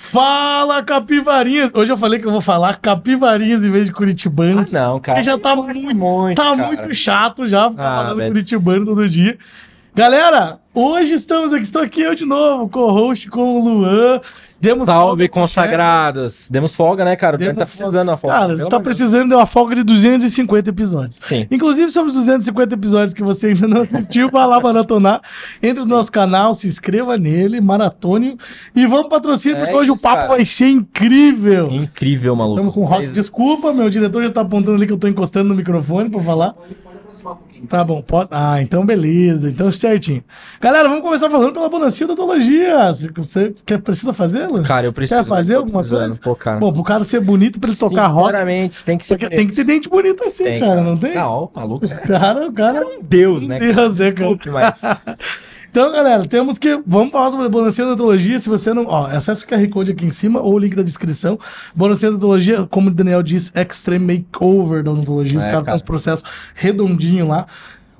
Fala, capivarinhas! Hoje eu falei que eu vou falar capivarinhas em vez de curitibanos. Ah, não, cara. Porque já tá, muito, tá muito, chato já ficar ah, falando velho. curitibano todo dia. Galera, hoje estamos aqui, estou aqui eu de novo, co-host com o Luan. Demos Salve, consagrados. Demos folga, né, cara? Demos tá precisando uma folga. Cara, tá precisando de uma folga de 250 episódios. Sim. Inclusive, sobre os 250 episódios que você ainda não assistiu, vai lá maratonar. Entre Sim. no nosso canal, se inscreva nele, maratônio E vamos patrocinar, é porque hoje o papo cara. vai ser incrível. Incrível, maluco. Estamos com rock. Vocês... Desculpa, meu diretor já tá apontando ali que eu tô encostando no microfone pra falar. Tá bom, pode. Ah, então beleza, então certinho. Galera, vamos começar falando pela Bonacil da Odontologia. Você quer, precisa fazê-lo? Cara, eu preciso. Quer fazer alguma coisa? Pô, cara. Bom, pro cara ser bonito, pra ele tocar rock. claramente tem que ser. tem que ter dente bonito assim, tem, cara, não tem? Não, maluco. É cara, o cara. cara é um deus, né? Deus, cara. Né, Desculpe, mas. Então, galera, temos que. Vamos falar sobre de Odontologia. Se você não. Ó, acessa o QR Code aqui em cima ou o link da descrição. de Odontologia, como o Daniel disse, Extreme Makeover da Odontologia. É, Os caras estão com os processos redondinho lá.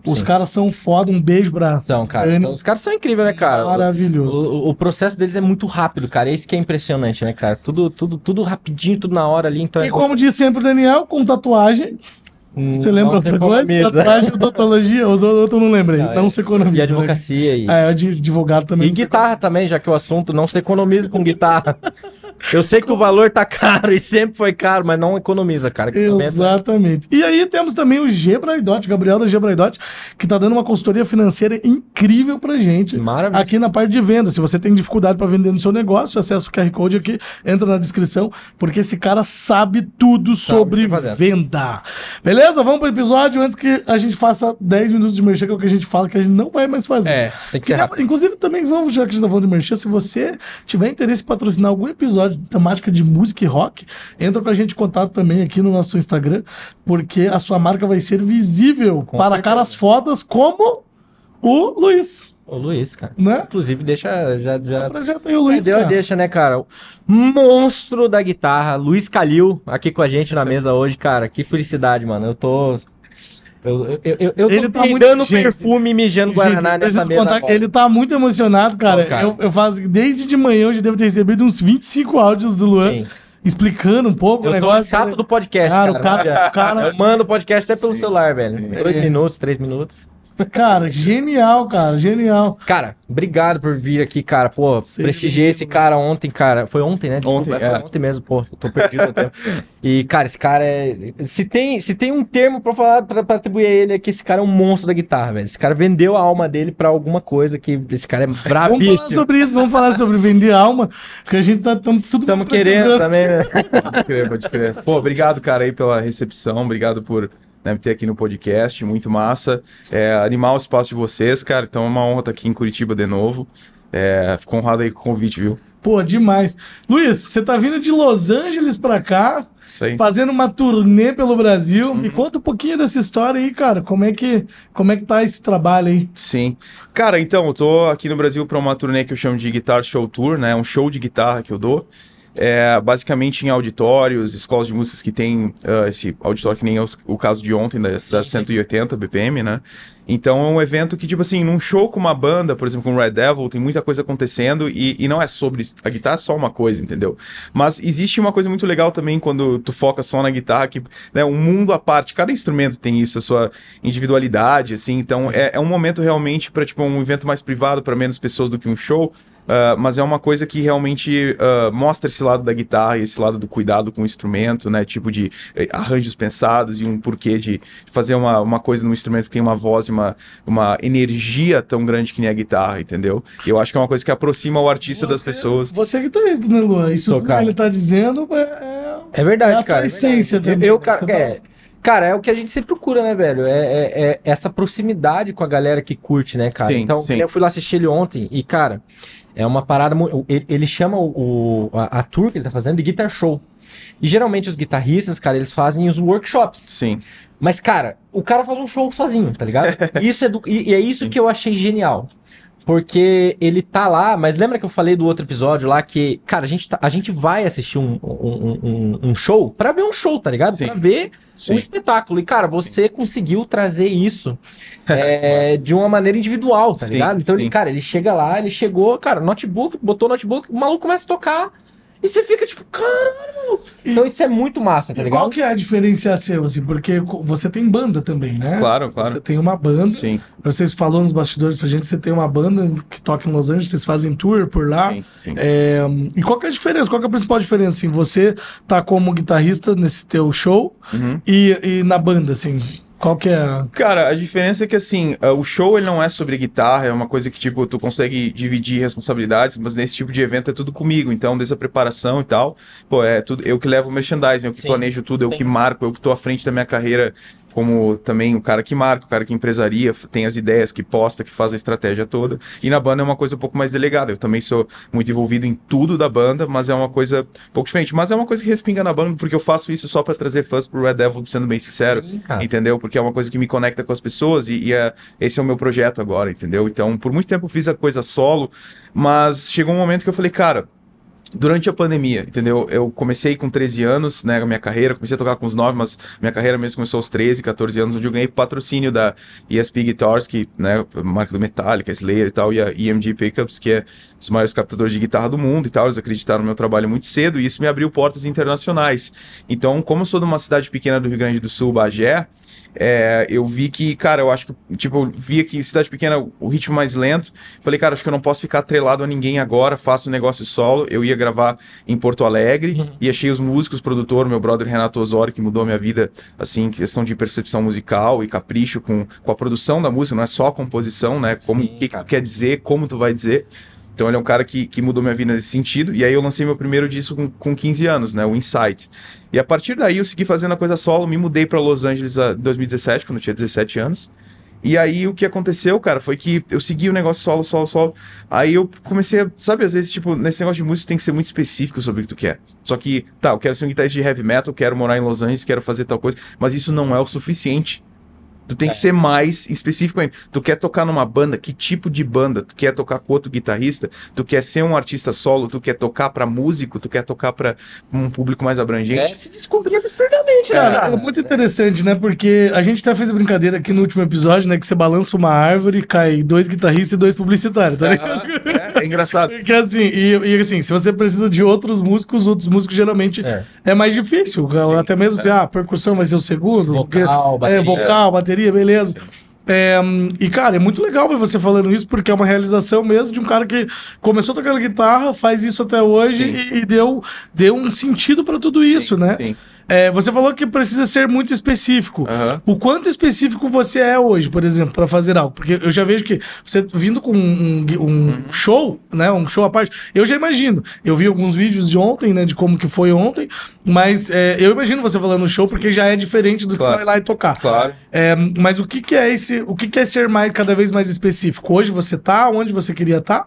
Os Sim. caras são foda, um beijo pra. São, cara. os caras são incríveis, né, cara? Maravilhoso. O, o, o, processo deles é muito rápido, cara. É isso que é impressionante, né, cara? Tudo, tudo, tudo rapidinho, tudo na hora ali. Então e é... como diz sempre o Daniel, com tatuagem, Hum, Você lembra outra coisa? Tatuagem, odontologia, os outros não lembrei. Não, não é. se economiza. E né? advocacia. Né? E... Ah, é, advogado também. E guitarra também, já que o assunto não se economiza com guitarra. Eu sei que o valor tá caro e sempre foi caro, mas não economiza, cara. É Exatamente. E aí temos também o G Braidotti, Gabriel da G que tá dando uma consultoria financeira incrível pra gente. Maravilha. Aqui na parte de venda. Se você tem dificuldade para vender no seu negócio, acessa o QR Code aqui, entra na descrição, porque esse cara sabe tudo sabe sobre tá venda. Beleza? Vamos pro episódio antes que a gente faça 10 minutos de merchan, que é o que a gente fala que a gente não vai mais fazer. É, tem que ser Queria, Inclusive, também vamos, já que a gente tá falando de merchan, se você tiver interesse em patrocinar algum episódio temática de música e rock, entra com a gente em contato também aqui no nosso Instagram, porque a sua marca vai ser visível com para certeza. caras fodas como o Luiz. O Luiz, cara. Né? Inclusive, deixa. Já, já... Apresenta aí o Luiz. É, deu, deixa, né, cara? Monstro da guitarra, Luiz Calil, aqui com a gente na é. mesa hoje, cara. Que felicidade, mano. Eu tô eu, eu, eu, eu ele tô tá mudando muito... perfume mijando Guaraná gente, nessa mesa. Contar, ele tá muito emocionado, cara. Não, cara. Eu, eu, faço desde de manhã, eu já devo ter recebido uns 25 áudios do Luan. Sim. Explicando um pouco eu o negócio. sou chato né? do podcast, cara. cara, cara, cara... Eu mando o podcast até pelo Sim. celular, velho. Dois minutos, três minutos. Cara, genial, cara, genial. Cara, obrigado por vir aqui, cara. Pô, prestigiei esse cara ontem, cara. Foi ontem, né? Desculpa, ontem, é, é. ontem mesmo, pô. Tô perdido no tempo. E, cara, esse cara é. Se tem, se tem um termo pra falar, pra, pra atribuir a ele, é que esse cara é um monstro da guitarra, velho. Esse cara vendeu a alma dele pra alguma coisa que esse cara é bravíssimo. Vamos falar sobre isso, vamos falar sobre vender alma, porque a gente tá tamo, tudo. Tamo querendo também, né? pode crer, pode crer. Pô, obrigado, cara, aí pela recepção. Obrigado por né, ter aqui no podcast, muito massa. É, animar o espaço de vocês, cara. Então é uma honra estar aqui em Curitiba de novo. É, fico honrado aí com o convite, viu? Pô, demais. Luiz, você tá vindo de Los Angeles para cá, fazendo uma turnê pelo Brasil. Uhum. Me conta um pouquinho dessa história aí, cara. Como é que como é que tá esse trabalho aí? Sim. Cara, então, eu tô aqui no Brasil para uma turnê que eu chamo de Guitar Show Tour, né? É um show de guitarra que eu dou é, basicamente em auditórios, escolas de músicas que tem uh, esse auditório que nem é o, o caso de ontem da, da 180 BPM, né? Então é um evento que, tipo assim, num show com uma banda, por exemplo, com Red Devil, tem muita coisa acontecendo e, e não é sobre. A guitarra é só uma coisa, entendeu? Mas existe uma coisa muito legal também quando tu foca só na guitarra, que é né, um mundo à parte. Cada instrumento tem isso, a sua individualidade, assim. Então é, é um momento realmente para, tipo, um evento mais privado, para menos pessoas do que um show. Uh, mas é uma coisa que realmente uh, mostra esse lado da guitarra, esse lado do cuidado com o instrumento, né? Tipo de eh, arranjos pensados e um porquê de fazer uma, uma coisa num instrumento que tem uma voz e uma, uma energia tão grande que nem a guitarra, entendeu? E eu acho que é uma coisa que aproxima o artista você, das pessoas. Você é guitarrista, né, Luan? Isso Sou, que ele tá dizendo é. É verdade, é cara. A essência é Eu, eu, cara, é, Cara, é o que a gente sempre procura, né, velho? É, é, é essa proximidade com a galera que curte, né, cara? Sim, então, sim. eu fui lá assistir ele ontem e, cara, é uma parada. Ele, chama o, a, a tour que ele tá fazendo de guitar show. E geralmente os guitarristas, cara, eles fazem os workshops. Sim. Mas, cara, o cara faz um show sozinho, tá ligado? Isso é do, e, e é isso Sim. que eu achei genial. Porque ele tá lá, mas lembra que eu falei do outro episódio lá que, cara, a gente, tá, a gente vai assistir um, um, um, um show pra ver um show, tá ligado? Sim. Pra ver Sim. um espetáculo. E, cara, você Sim. conseguiu trazer isso é, de uma maneira individual, tá ligado? Então, ele, cara, ele chega lá, ele chegou, cara, notebook, botou notebook, o maluco começa a tocar e você fica tipo, caralho, Então isso é muito massa, tá ligado? Qual que é a seu, assim? Porque você tem banda também, né? Claro, claro. Você tem uma banda. Sim. Vocês falou nos bastidores pra gente que você tem uma banda que toca em Los Angeles, vocês fazem tour por lá. Sim, sim. É, e qual que é a diferença? Qual que é a principal diferença, assim? Você tá como guitarrista nesse teu show uhum. e, e na banda, assim? Qual que é a... Cara, a diferença é que, assim, eh, o show ele não é sobre guitarra, é uma coisa que, tipo, tu consegue dividir responsabilidades, mas nesse tipo de evento é tudo comigo, então, desde a preparação e tal, pô, é tudo eu que levo o merchandising, eu que sim, planejo tudo, sim. eu que marco, eu que tô à frente da minha carreira como também o cara que marca, o cara que empresaria, tem as ideias, que posta, que faz a estratégia toda. E na banda é uma coisa um pouco mais delegada. Eu também sou muito envolvido em tudo da banda, mas é uma coisa um pouco diferente. Mas é uma coisa que respinga na banda, porque eu faço isso só para trazer fãs pro Red Devil, sendo bem sincero, Sim, entendeu? Porque é uma coisa que me conecta com as pessoas e, e é, esse é o meu projeto agora, entendeu? Então, por muito tempo eu fiz a coisa solo, mas chegou um momento que eu falei, cara, durante a pandemia, entendeu? Eu comecei com 13 anos, né, a minha carreira, comecei a tocar com os 9, mas minha carreira mesmo começou aos 13, 14 anos, onde eu ganhei patrocínio da ESP Guitars, que, né, marca do Metallica, Slayer e tal, e a EMG Pickups, que é os maiores captadores de guitarra do mundo e tal, eles acreditaram no meu trabalho muito cedo e isso me abriu portas internacionais. Então, como eu sou de uma cidade pequena do Rio Grande do Sul, Bagé, é, eu vi que, cara, eu acho que, tipo, eu via que cidade pequena, o ritmo mais lento. Falei, cara, acho que eu não posso ficar atrelado a ninguém agora, faço um negócio solo. Eu ia gravar em Porto Alegre uhum. e achei os músicos, produtor, meu brother Renato Osório, que mudou minha vida, assim, questão de percepção musical e capricho com, com a produção da música, não é só a composição, né? Como, o que, que tu quer dizer, como tu vai dizer. Então ele é um cara que, que mudou minha vida nesse sentido. E aí eu lancei meu primeiro disco com, com 15 anos, né? O Insight. E a partir daí eu segui fazendo a coisa solo, me mudei para Los Angeles em 2017, quando eu tinha 17 anos. E aí o que aconteceu, cara, foi que eu segui o negócio solo, solo, solo. Aí eu comecei a, sabe, às vezes, tipo, nesse negócio de música tem que ser muito específico sobre o que tu quer. Só que, tá, eu quero ser um guitarrista de heavy metal, quero morar em Los Angeles, quero fazer tal coisa, mas isso não é o suficiente. Tu tem é. que ser mais específico ainda. Tu quer tocar numa banda, que tipo de banda? Tu quer tocar com outro guitarrista? Tu quer ser um artista solo? Tu quer tocar para músico? Tu quer tocar para um público mais abrangente? É se descobrir absurdamente, né? Cara, é muito interessante, né? Porque a gente até fez a brincadeira aqui no último episódio, né? Que você balança uma árvore, cai dois guitarristas e dois publicitários, tá é, ligado? É, é engraçado. que é assim, e, e, assim, se você precisa de outros músicos, outros músicos geralmente é, é mais difícil. Sim, até mesmo assim, é. assim, ah, percussão vai ser o segundo. Vocal, bateria. É, vocal, bateria beleza. É, e, cara, é muito legal ver você falando isso, porque é uma realização mesmo de um cara que começou tocando guitarra, faz isso até hoje e, e, deu, deu um sentido para tudo sim, isso, né? Sim. É, você falou que precisa ser muito específico. Uhum. O quanto específico você é hoje, por exemplo, para fazer algo? Porque eu já vejo que você vindo com um, um uhum. show, né? Um show à parte. Eu já imagino. Eu vi alguns vídeos de ontem, né? De como que foi ontem. Mas é, eu imagino você falando show, porque já é diferente do claro. que você vai lá e tocar. Claro. É, mas o que, que é esse? O que, que é ser mais, cada vez mais específico? Hoje você tá? Onde você queria estar? Tá?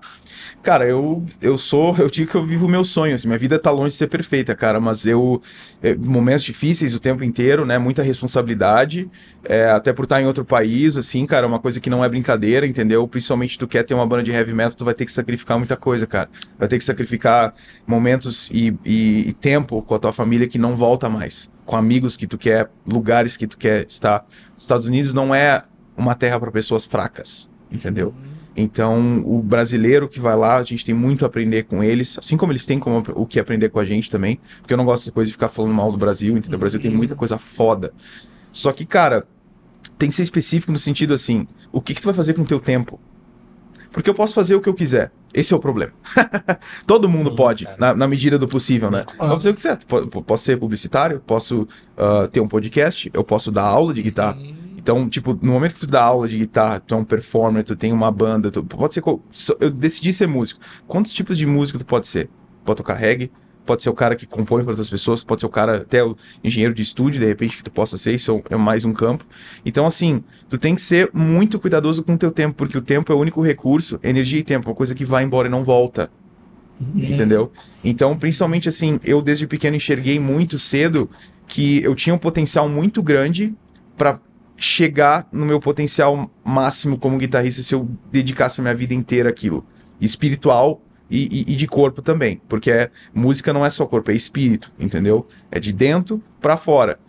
Cara, eu, eu sou. Eu digo que eu vivo o meu sonho. Assim, minha vida tá longe de ser perfeita, cara. Mas eu. É, momento momentos difíceis o tempo inteiro, né? Muita responsabilidade, é, até por estar em outro país, assim, cara, é uma coisa que não é brincadeira, entendeu? Principalmente tu quer ter uma banda de heavy metal, tu vai ter que sacrificar muita coisa, cara. Vai ter que sacrificar momentos e, e, e tempo com a tua família que não volta mais, com amigos que tu quer, lugares que tu quer estar. Os Estados Unidos não é uma terra para pessoas fracas, entendeu? Uhum. Então, o brasileiro que vai lá, a gente tem muito a aprender com eles, assim como eles têm como, o que aprender com a gente também, porque eu não gosto dessa coisa de ficar falando mal do Brasil, entendeu? O Brasil tem muita coisa foda. Só que, cara, tem que ser específico no sentido assim, o que, que tu vai fazer com o teu tempo? Porque eu posso fazer o que eu quiser. Esse é o problema. Todo mundo Sim, pode, na, na, medida do possível, né? posso fazer o que quiser. Posso ser publicitário, posso uh, ter um podcast, eu posso dar aula de guitarra. Sim então, tipo, no momento que tu dá aula de guitarra, tu é um performer, tu tem uma banda, tu pode ser. Eu decidi ser músico. Quantos tipos de músico tu pode ser? Pode tocar reggae, pode ser o cara que compõe para outras pessoas, pode ser o cara até o engenheiro de estúdio, de repente, que tu possa ser, isso é mais um campo. Então, assim, tu tem que ser muito cuidadoso com o teu tempo, porque o tempo é o único recurso, energia e tempo, uma coisa que vai embora e não volta. Uhum. Entendeu? Então, principalmente assim, eu desde pequeno enxerguei muito cedo que eu tinha um potencial muito grande para chegar no meu potencial máximo como guitarrista se eu dedicasse a minha vida inteira àquilo. Espiritual e, e, e de corpo também. Porque é, música não é só corpo, é espírito, entendeu? É de dentro para fora.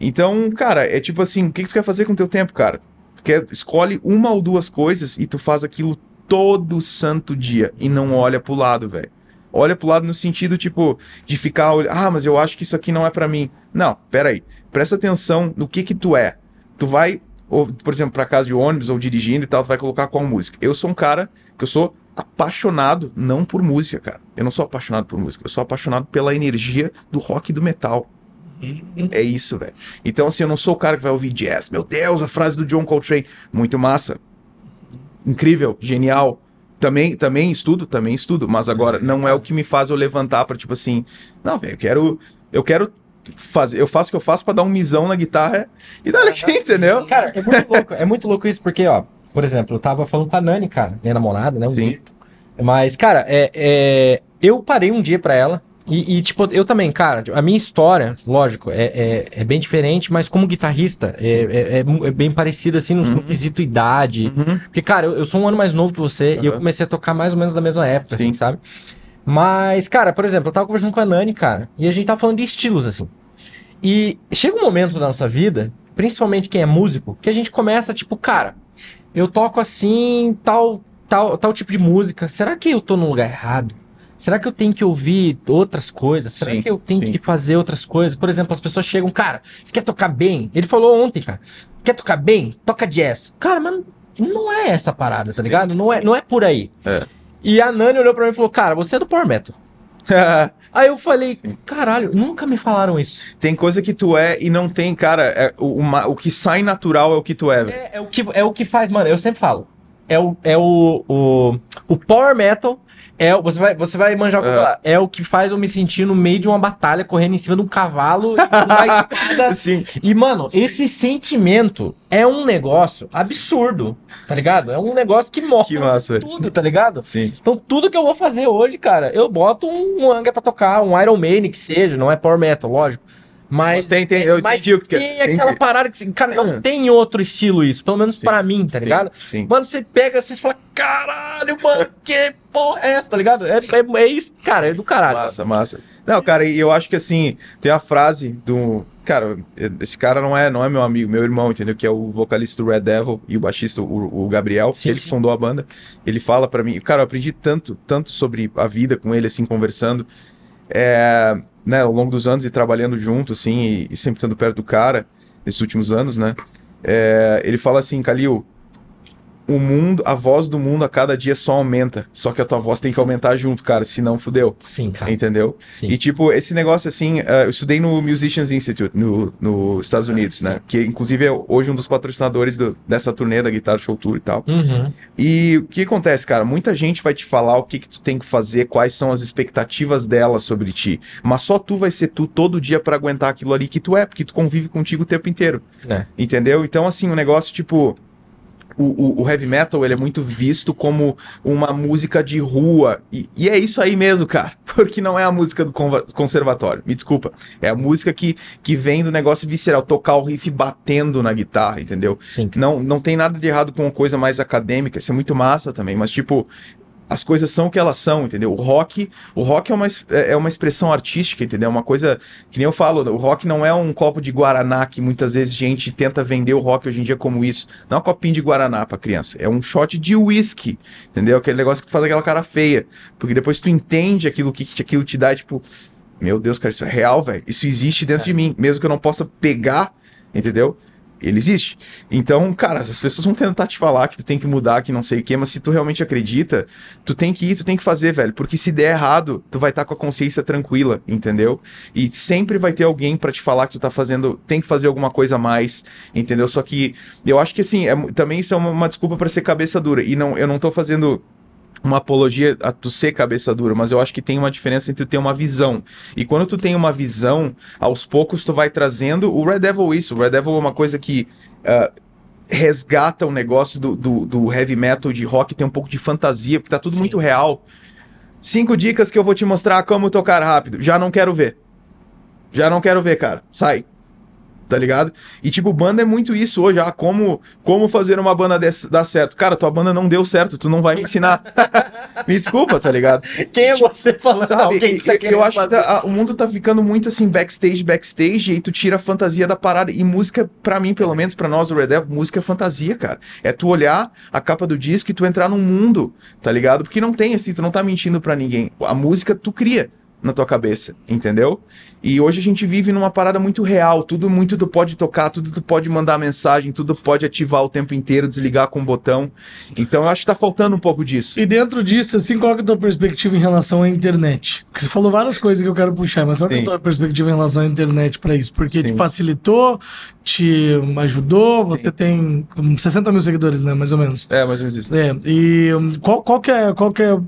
Então, cara, é tipo assim, o que, que tu quer fazer com o teu tempo, cara? Tu quer, escolhe uma ou duas coisas e tu faz aquilo todo santo dia e não olha pro lado, velho. Olha pro lado no sentido, tipo, de ficar, ah, mas eu acho que isso aqui não é para mim. Não, peraí. Presta atenção no que que tu é tu vai, ou, por exemplo, para casa de ônibus ou dirigindo e tal, tu vai colocar qual música? Eu sou um cara que eu sou apaixonado não por música, cara. Eu não sou apaixonado por música, eu sou apaixonado pela energia do rock e do metal. Uhum. É isso, velho. Então, assim, eu não sou o cara que vai ouvir jazz. Meu Deus, a frase do John Coltrane. Muito massa. Incrível, genial. Também, também estudo, também estudo. Mas agora, uhum. não é o que me faz eu levantar pra, tipo assim, não, velho, eu quero. Eu quero faz, eu faço o que eu faço para dar um misão na guitarra e dar aqui, entendeu? Cara, é muito louco, é muito louco isso, porque, ó, por exemplo, eu tava falando com a Nani, cara, minha namorada, né? Um Sim. Dia. Mas, cara, é, é, eu parei um dia pra ela. E, e, tipo, eu também, cara, a minha história, lógico, é, é, é bem diferente, mas como guitarrista, é, é, é bem parecido assim, no, uhum. no quesito idade. Uhum. Porque, cara, eu, eu, sou um ano mais novo que você uhum. e eu comecei a tocar mais ou menos da mesma época, assim, sabe? Mas, cara, por exemplo, eu tava conversando com a Nani, cara, e a gente tava falando de estilos, assim. E chega um momento da nossa vida, principalmente quem é músico, que a gente começa, tipo, cara, eu toco assim, tal, tal, tal tipo de música. Será que eu tô no lugar errado? Será que eu tenho que ouvir outras coisas? Será sim, que eu tenho sim. que fazer outras coisas? Por exemplo, as pessoas chegam, cara, você quer tocar bem? Ele falou ontem, cara, quer tocar bem? Toca jazz. Cara, mas não é essa parada, tá sim, ligado? Não é, não é por aí. É. E a Nani olhou para mim e falou: Cara, você é do Power Metal. Aí eu falei, Sim. caralho, nunca me falaram isso. Tem coisa que tu é e não tem, cara. É, o, uma, o que sai natural é o que tu é. É, é o que, é o que faz, mano. Eu sempre falo. É o, é o, o, o power metal é, você vai, você vai manjar o que eu é. falar. É o que faz eu me sentir no meio de uma batalha correndo em cima de um cavalo e Sim. E, mano, Sim. esse sentimento é um negócio absurdo, tá ligado? É um negócio que morre tudo, tá ligado? Sim. Então, tudo que eu vou fazer hoje, cara, eu boto um, um Angra pra tocar, um Iron Maiden que seja, não é Power Metal, lógico. Mas tem, tem, eu é, mas entendi é. tem entendi. aquela parada que, assim, cara, não ah. tem outro estilo isso, pelo menos para pra mim, tá sim, ligado? Sim. Mano, você pega assim e fala, caralho, mano, que porra é essa, tá ligado? É, é, é isso, cara, é do caralho. Massa, massa. Não, cara, eu acho que assim, tem a frase do. Cara, esse cara não é, não é meu amigo, meu irmão, entendeu? Que é o vocalista do Red Devil e o baixista, o, o Gabriel, sim, ele sim. fundou a banda. Ele fala para mim, cara, eu aprendi tanto, tanto sobre a vida com ele, assim, conversando. É, né, ao longo dos anos e trabalhando junto, assim, e, e sempre estando perto do cara nesses últimos anos, né? É, ele fala assim, Calil, o mundo, a voz do mundo a cada dia só aumenta. Só que a tua voz tem que aumentar junto, cara, senão fudeu. Sim, cara. Entendeu? Sim. E tipo, esse negócio assim, uh, eu estudei no Musicians Institute, no, nos Estados é, Unidos, né? Que inclusive é hoje um dos patrocinadores do, dessa turnê da Guitar Show Tour e tal. Uhum. E o que acontece, cara? Muita gente vai te falar o que, que tu tem que fazer, quais são as expectativas dela sobre ti. Mas só tu vai ser tu todo dia para aguentar aquilo ali que tu é, porque tu convive contigo o tempo inteiro. É. Entendeu? Então, assim, o um negócio, tipo o, o, o, heavy metal ele é muito visto como uma música de rua. E, e, é isso aí mesmo, cara. Porque não é a música do conservatório. Me desculpa. É a música que, que vem do negócio visceral, tocar o riff batendo na guitarra, entendeu? Sim. Não, não tem nada de errado com uma coisa mais acadêmica, isso é muito massa também. Mas, tipo, as coisas são o que elas são, entendeu? O rock, o rock é uma, é, é uma expressão artística, entendeu? É uma coisa que nem eu falo, o rock não é um copo de guaraná que muitas vezes a gente tenta vender o rock hoje em dia como isso. Não é um copinho de guaraná para criança, é um shot de whisky, entendeu? Aquele negócio que tu faz aquela cara feia, porque depois tu entende aquilo que, que aquilo te dá, tipo, meu Deus, cara, isso é real, velho. Isso existe dentro é. de mim, mesmo que eu não possa pegar, entendeu? ele existe. Então, cara, as pessoas vão tentar te falar que tu tem que mudar, que não sei o quê, mas se tu realmente acredita, tu tem que ir, tu tem que fazer, velho. Porque se der errado, tu vai estar tá com a consciência tranquila, entendeu? E sempre vai ter alguém para te falar que tu tá fazendo, tem que fazer alguma coisa a mais, entendeu? Só que eu acho que assim, é, também isso é uma, uma desculpa para ser cabeça dura. E não, eu não tô fazendo uma apologia a tu ser cabeça dura, mas eu acho que tem uma diferença entre tu ter uma visão. E quando tu tem uma visão, aos poucos tu vai trazendo o Red Devil isso. O Red Devil é uma coisa que uh, resgata o negócio do, do, do, heavy metal, de rock, tem um pouco de fantasia, porque tá tudo Sim. muito real. Cinco dicas que eu vou te mostrar como tocar rápido. Já não quero ver. Já não quero ver, cara. Sai tá ligado? E, tipo, banda é muito isso hoje. Ah, como, como fazer uma banda desse, dar certo? Cara, tua banda não deu certo, tu não vai me ensinar. me desculpa, tá ligado? Quem é tipo, você falando? Sabe, Alguém que tá eu, eu acho tá, fazer. que o mundo tá ficando muito assim, backstage, backstage, e tu tira a fantasia da parada. E música, pra mim, pelo menos, pra nós, o Red Devil, música é fantasia, cara. É tu olhar a capa do disco e tu entrar num mundo, tá ligado? Porque não tem, assim, tu não tá mentindo pra ninguém. A música tu cria na tua cabeça, entendeu? E hoje a gente vive numa parada muito real, tudo muito tu pode tocar, tudo tu pode mandar mensagem, tudo pode ativar o tempo inteiro, desligar com um botão. Então eu acho que tá faltando um pouco disso. E dentro disso, assim, qual é a tua perspectiva em relação à internet? Porque você falou várias coisas que eu quero puxar, mas qual é a tua perspectiva em relação à internet para isso? Porque Sim. te facilitou, te ajudou, Sim. você tem 60 hum, mil seguidores, né, mais ou menos. É, mais ou menos isso. É, e hum, qual, qual que é, qual que é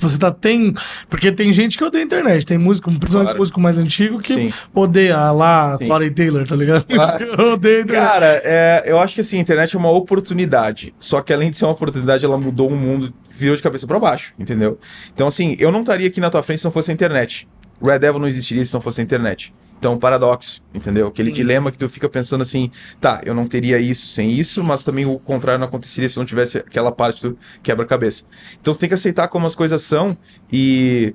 você tá tem. Porque tem gente que odeia a internet. Tem músico, principalmente claro. músico mais antigo, que Sim. odeia ah, lá, Corey Taylor, tá ligado? Claro. odeia a internet. Cara, é, eu acho que assim, a internet é uma oportunidade. Só que além de ser uma oportunidade, ela mudou o um mundo, virou de cabeça para baixo, entendeu? Então, assim, eu não estaria aqui na tua frente se não fosse a internet. Red Devil não existiria se não fosse a internet. Então, paradoxo, entendeu? Aquele dilema que tu fica pensando assim, tá, eu não teria isso sem isso, mas também o contrário não aconteceria se não tivesse aquela parte do quebra-cabeça. Então, tu tem que aceitar como as coisas são e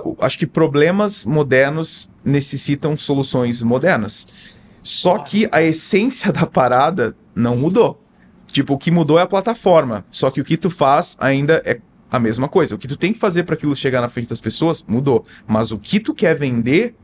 uh, acho que problemas modernos necessitam soluções modernas. Só que a essência da parada não mudou. Tipo, o que mudou é a plataforma. Só que o que tu faz ainda é a mesma coisa. O que tu tem que fazer para aquilo chegar na frente das pessoas mudou. Mas o que tu quer vender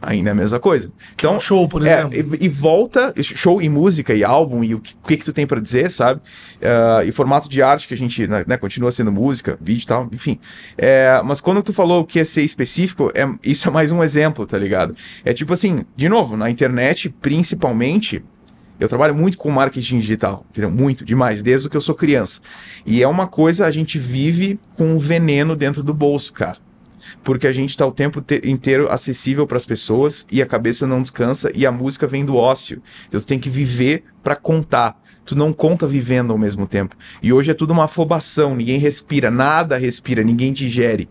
ainda é a mesma coisa. Então, é um então, show, por é, exemplo. E, e, volta, show e música e álbum e o que, que, que tu tem para dizer, sabe? Uh, e formato de arte que a gente né, né, continua sendo música, vídeo e tal, enfim. É, mas quando tu falou que é ser específico, é, isso é mais um exemplo, tá ligado? É tipo assim, de novo, na internet, principalmente, eu trabalho muito com marketing digital, Muito, demais, desde que eu sou criança. E é uma coisa, a gente vive com um veneno dentro do bolso, cara porque a gente está o tempo inteiro acessível para as pessoas e a cabeça não descansa e a música vem do ócio. Então tu tem que viver para contar. Tu não conta vivendo ao mesmo tempo. E hoje é tudo uma afobação, ninguém respira, nada respira, ninguém digere.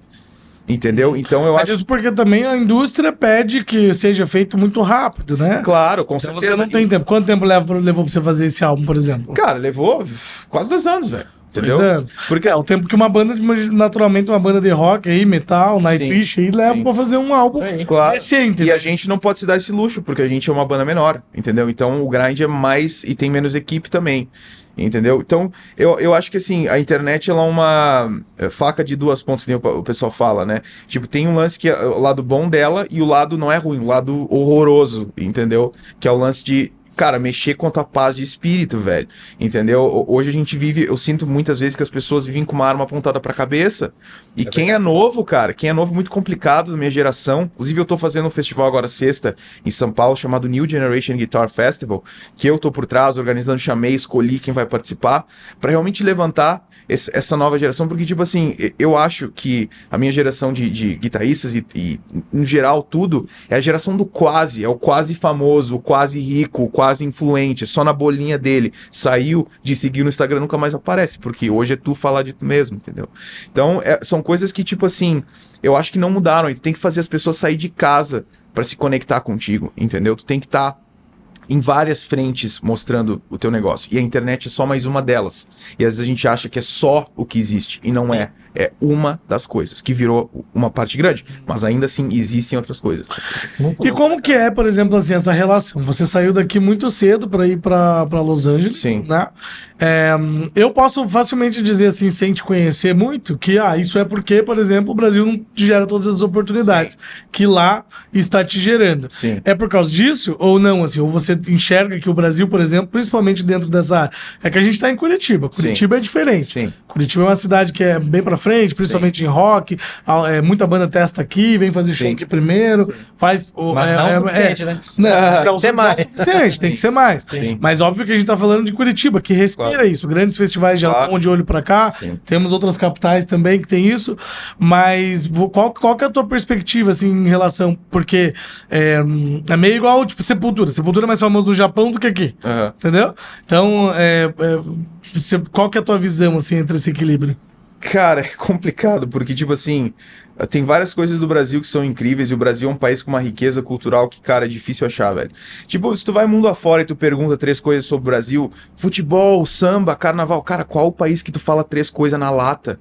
Entendeu? Então eu Mas acho. isso porque também a indústria pede que seja feito muito rápido, né? Claro, com então certeza. Você não tem tempo. Quanto tempo levou pra você fazer esse álbum, por exemplo? Cara, levou quase dois anos, velho. Entendeu? É. Porque é o tempo que uma banda, naturalmente, uma banda de rock aí, metal, nightwish aí, leva sim. pra fazer um álbum claro. decente. E né? a gente não pode se dar esse luxo, porque a gente é uma banda menor, entendeu? Então o grind é mais e tem menos equipe também. Entendeu? Então, eu, eu acho que assim, a internet ela é uma é, faca de duas pontas, que o pessoal fala, né? Tipo, tem um lance que é o lado bom dela e o lado não é ruim, o lado horroroso, entendeu? Que é o lance de cara, mexer com a tua paz de espírito, velho. Entendeu? Hoje a gente vive, eu sinto muitas vezes que as pessoas vivem com uma arma apontada pra cabeça. E é quem é verdade. é novo, cara, quem é novo, muito complicado da minha geração. Inclusive, eu tô fazendo um festival agora sexta em São Paulo, chamado New Generation Guitar Festival, que eu tô por trás, organizando, chamei, escolhi quem vai participar, para realmente levantar essa nova geração, porque, tipo assim, eu acho que a minha geração de, de guitarristas e, e, em geral, tudo, é a geração do quase, é o quase famoso, o quase rico, o quase influente, é só na bolinha dele. Saiu de seguir no Instagram, nunca mais aparece, porque hoje é tu falar de tu mesmo, entendeu? Então, é, são coisas que, tipo assim, eu acho que não mudaram, e tem que fazer as pessoas sair de casa para se conectar contigo, entendeu? Tu tem que estar. Tá em várias frentes mostrando o teu negócio. E a internet é só mais uma delas. E às vezes a gente acha que é só o que existe e não é é uma das coisas, que virou uma parte grande, mas ainda assim existem outras coisas. e como que é, por exemplo, assim, essa relação? Você saiu daqui muito cedo para ir para Los Angeles, Sim. né? É, eu posso facilmente dizer assim, sem te conhecer muito, que ah, isso é porque, por exemplo, o Brasil não te gera todas as oportunidades Sim. que lá está te gerando. Sim. É por causa disso ou não? Assim, ou você enxerga que o Brasil, por exemplo, principalmente dentro dessa área, é que a gente está em Curitiba. Curitiba Sim. é diferente. Curitiba é uma cidade que é bem para frente, principalmente Sim. em rock. A, é, muita banda testa aqui, vem fazer show aqui primeiro. Sim. Faz. O, Mas é, não é, suficiente, é, né? Não, tem que ser mais. Suficiente, tem que ser mais. Mas óbvio que a gente tá falando de Curitiba, que respira claro. isso. Grandes festivais já claro. estão de olho para cá. Temos outras capitais também que tem isso. Mas vou, qual, qual que é a tua perspectiva, assim, em relação. Porque é, é meio igual, tipo, Sepultura. Sepultura é mais famoso no Japão do que aqui. Uhum. Entendeu? Então, é, é, qual que é a tua visão, assim, entre esse equilíbrio? Cara, é complicado, porque, tipo assim, tem várias coisas do Brasil que são incríveis, e o Brasil é um país com uma riqueza cultural que, cara, é difícil achar, velho. Tipo, se tu vai mundo afora e tu pergunta três coisas sobre o Brasil, futebol, samba, carnaval, cara, qual o país que tu fala três coisas na lata?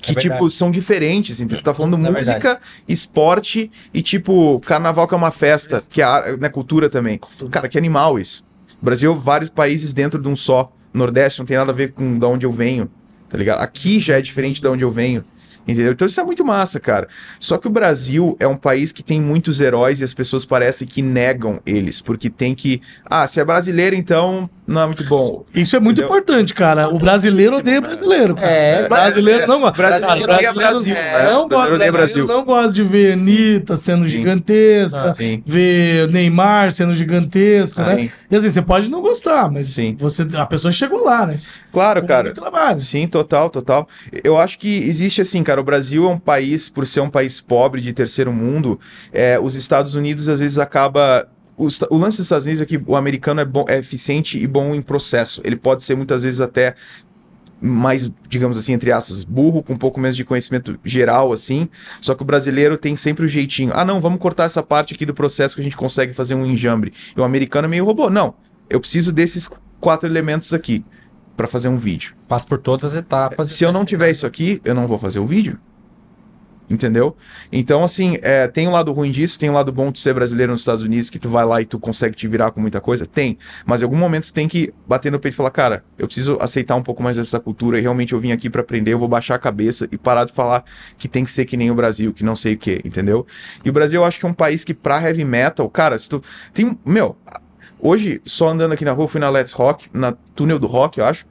que, é tipo, são diferentes. Então, tu tá falando é música, verdade. esporte e, tipo, carnaval que é uma festa, que é né, cultura também. Cara, que animal isso. O Brasil, vários países dentro de um só. Nordeste não tem nada a ver com da onde eu venho tá ligado? Aqui já é diferente de onde eu venho. Entendeu? Então isso é muito massa, cara. Só que o Brasil é um país que tem muitos heróis e as pessoas parecem que negam eles, porque tem que. Ah, se é brasileiro, então não é muito bom. Isso é muito importante, cara. O brasileiro odeia brasileiro. Cara. É, brasileiro é, não é. gosta. Brasileiro, brasileiro, Brasil, não, né? brasileiro, Brasil. não gosta de ver Anitta sendo gigantesca, ah, ver Neymar sendo gigantesco, né? E assim, você pode não gostar, mas sim. você a pessoa chegou lá, né? Claro, Com cara. Trabalho. Sim, total, total. Eu acho que existe assim, cara, o Brasil é um país, por ser um país pobre de terceiro mundo, é, os Estados Unidos às vezes acaba o, o, lance dos Estados Unidos é que o americano é, bom, é eficiente e bom em processo. Ele pode ser muitas vezes até mais, digamos assim, entre aspas, burro, com um pouco menos de conhecimento geral, assim. Só que o brasileiro tem sempre o jeitinho. Ah, não, vamos cortar essa parte aqui do processo que a gente consegue fazer um enjambre. E o americano é meio robô. Não, eu preciso desses quatro elementos aqui para fazer um vídeo. Passa por todas as etapas. Se eu não tiver isso aqui, eu não vou fazer o vídeo. Entendeu? Então, assim, é, tem um lado ruim disso, tem um lado bom de ser brasileiro nos Estados Unidos, que tu vai lá e tu consegue te virar com muita coisa? Tem. Mas em algum momento tu tem que bater no peito e falar, cara, eu preciso aceitar um pouco mais dessa cultura e realmente eu vim aqui para aprender, eu vou baixar a cabeça e parar de falar que tem que ser que nem o Brasil, que não sei o que, entendeu? E o Brasil eu acho que é um país que pra heavy metal, cara, se tu. Tem. Meu, hoje, só andando aqui na rua, fui na Let's Rock, na Túnel do Rock, eu acho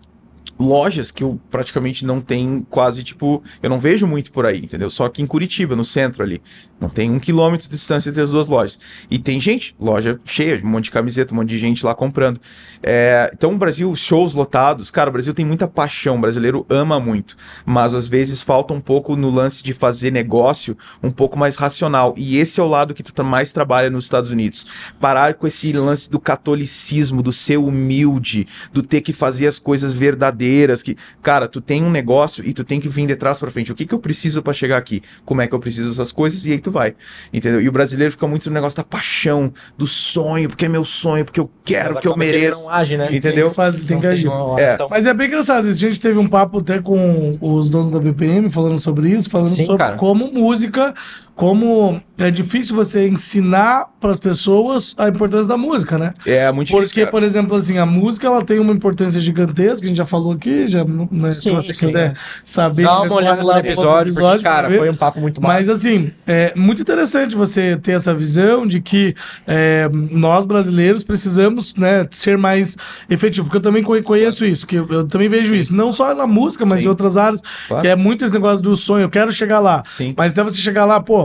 lojas que eu praticamente não tem quase, tipo, eu não vejo muito por aí, entendeu? Só aqui em Curitiba, no centro ali. Não tem um quilômetro de distância entre as duas lojas. E tem gente, loja cheia, um monte de camiseta, um monte de gente lá comprando. É, então, o Brasil, shows lotados. Cara, o Brasil tem muita paixão, o brasileiro ama muito. Mas às vezes falta um pouco no lance de fazer negócio um pouco mais racional. E esse é o lado que tu tá, mais trabalha nos Estados Unidos. Parar com esse lance do catolicismo, do ser humilde, do ter que fazer as coisas verdadeiras cadeiras, que, cara, tu tem um negócio e tu tem que vir de trás para frente. O que que eu preciso para chegar aqui? Como é que eu preciso dessas coisas? E aí tu vai. Entendeu? E o brasileiro fica muito no negócio da paixão, do sonho, porque é meu sonho, porque eu quero, que eu mereço. Ele não age, né? Entendeu? Tem que, faz, tem que agir. É. Mas é bem engraçado. a gente teve um papo até com os donos da BPM falando sobre isso, falando Sim, sobre cara. como música como é difícil você ensinar para as pessoas a importância da música, né? É, é muito difícil. Porque, por exemplo, assim, a música ela tem uma importância gigantesca, a gente já falou aqui, já, né, sim, se você sim, quiser é. saber. Só é uma olhada lá no episódio, episódio porque, cara, foi um papo muito massa. Mas, assim, é muito interessante você ter essa visão de que é, nós brasileiros precisamos né, ser mais efetivos, porque eu também conheço isso, que eu, eu também vejo sim. isso, não só na música, mas em outras áreas, claro. que é muito esse negócio do sonho, eu quero chegar lá. Sim. Mas até você chegar lá, pô,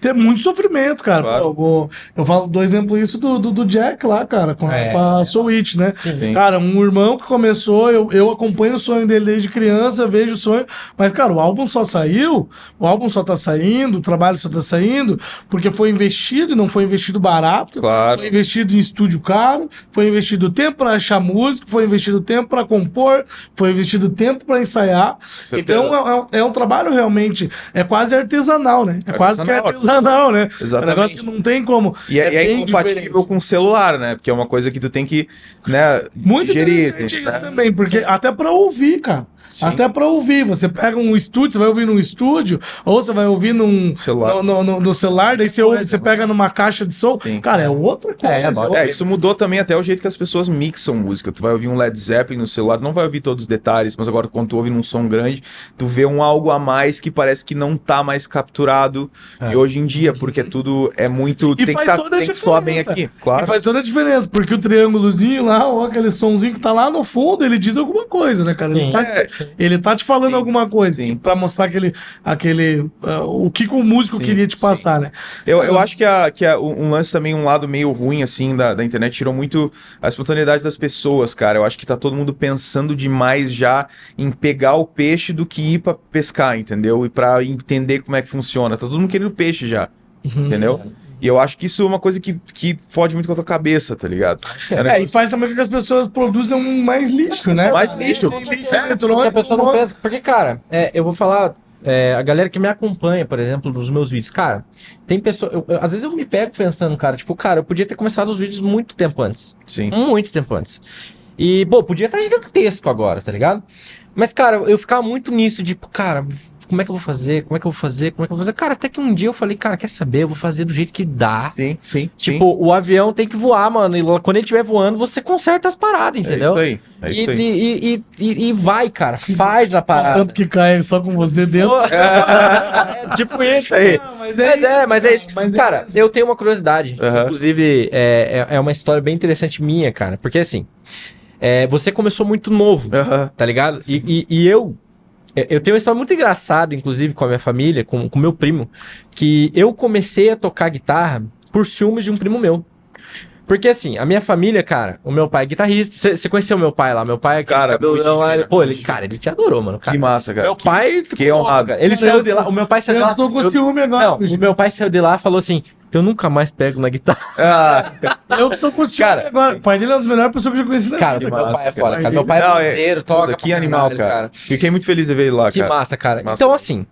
ter muito sofrimento, cara. Claro. Pô, eu, falo, do exemplo isso do, do, do Jack lá, cara, com, é. com a Switch, né? Sim. Cara, um irmão que começou, eu, eu acompanho o sonho dele desde criança, vejo o sonho, mas, cara, o álbum só saiu, o álbum só tá saindo, o trabalho só tá saindo, porque foi investido e não foi investido barato. Claro. Foi investido em estúdio caro, foi investido tempo para achar música, foi investido tempo para compor, foi investido tempo para ensaiar. então, é, é, é, um trabalho realmente, é quase artesanal, né? É, é quase que artesanal não né? Exatamente. É um negócio que não tem como. E é, é, é incompatível diferente. com o celular, né? Porque é uma coisa que tu tem que, né, Muito digerir. Né? isso também, porque até para ouvir, cara. Sim. Até para ouvir. Você pega um estúdio, você vai ouvir num estúdio, ou você vai ouvir num celular. No, no, no celular, daí você, ouve, você né? pega numa caixa de som. Sim. Cara, é outra é, coisa. É, é, é, isso mudou também até o jeito que as pessoas mixam música. Tu vai ouvir um Led Zeppelin no celular, não vai ouvir todos os detalhes, mas agora quando tu ouve num som grande, tu vê um algo a mais que parece que não tá mais capturado. É. E hoje em dia, porque tudo é muito. E tem faz que, tá, toda que bem aqui. Claro. E faz toda a diferença, porque o triângulozinho lá, aquele somzinho que tá lá no fundo, ele diz alguma coisa, né, cara? Ele tá ele tá te falando sim, alguma coisa hein? pra mostrar aquele. aquele uh, o que, que o músico sim, queria te passar, né? Eu, eu acho que, a, que a, um lance também, um lado meio ruim, assim, da, da internet, tirou muito a espontaneidade das pessoas, cara. Eu acho que tá todo mundo pensando demais já em pegar o peixe do que ir pra pescar, entendeu? E pra entender como é que funciona. Tá todo mundo querendo peixe já. Uhum. Entendeu? É. E eu acho que isso é uma coisa que, que fode muito com a tua cabeça, tá ligado? É, é e faz também com que as pessoas produzam mais lixo, né? Mais é, lixo. lixo. lixo. É, porque a pessoa não pensa. Porque, cara, é, eu vou falar. É, a galera que me acompanha, por exemplo, nos meus vídeos, cara, tem pessoa. Eu, eu, às vezes eu me pego pensando, cara, tipo, cara, eu podia ter começado os vídeos muito tempo antes. Sim. Muito tempo antes. E, pô, podia estar gigantesco agora, tá ligado? Mas, cara, eu ficava muito nisso, tipo, cara, como é que eu vou fazer? Como é que eu vou fazer? Como é que eu vou fazer? Cara, até que um dia eu falei, cara, quer saber? Eu vou fazer do jeito que dá. Sim, sim. Tipo, sim. o avião tem que voar, mano. E quando ele estiver voando, você conserta as paradas, é entendeu? É isso aí. É isso e, aí. E, e, e, e vai, cara. Faz a parada. Tanto que cai só com você dentro. é, tipo é isso aí. Não, mas, é mas, é isso, é, mas é isso. Mas cara, é isso. eu tenho uma curiosidade. Uhum. Inclusive, é, é uma história bem interessante minha, cara. Porque assim. É, você começou muito novo, uhum. tá ligado? E, e, e, eu é, eu tenho uma história muito engraçada, inclusive, com a minha família, com o meu primo, que eu comecei a tocar guitarra por ciúmes de um primo meu. Porque assim, a minha família, cara, o meu pai é guitarrista. Você conheceu meu pai lá? Meu pai, é cara, cabelão, não, ele, pô, né? ele, cara, ele te adorou, mano. Cara. Que massa, cara. Meu pai ficou que honrado. Ele saiu de lá, o meu pai saiu eu de lá. Tô com eu, ciúme agora, não, o meu pai saiu de lá e falou assim: eu nunca mais pego na guitarra. Ah. Eu tô com o cara agora. O pai dele é um dos melhores pessoas que eu já conheci na Cara, meu massa, pai é fora. cara. Meu pai é, é- brasileiro, toca. Que animal, cara. cara. Fiquei muito feliz de ver ele lá, que cara. Que massa, cara. Massa. Então, assim,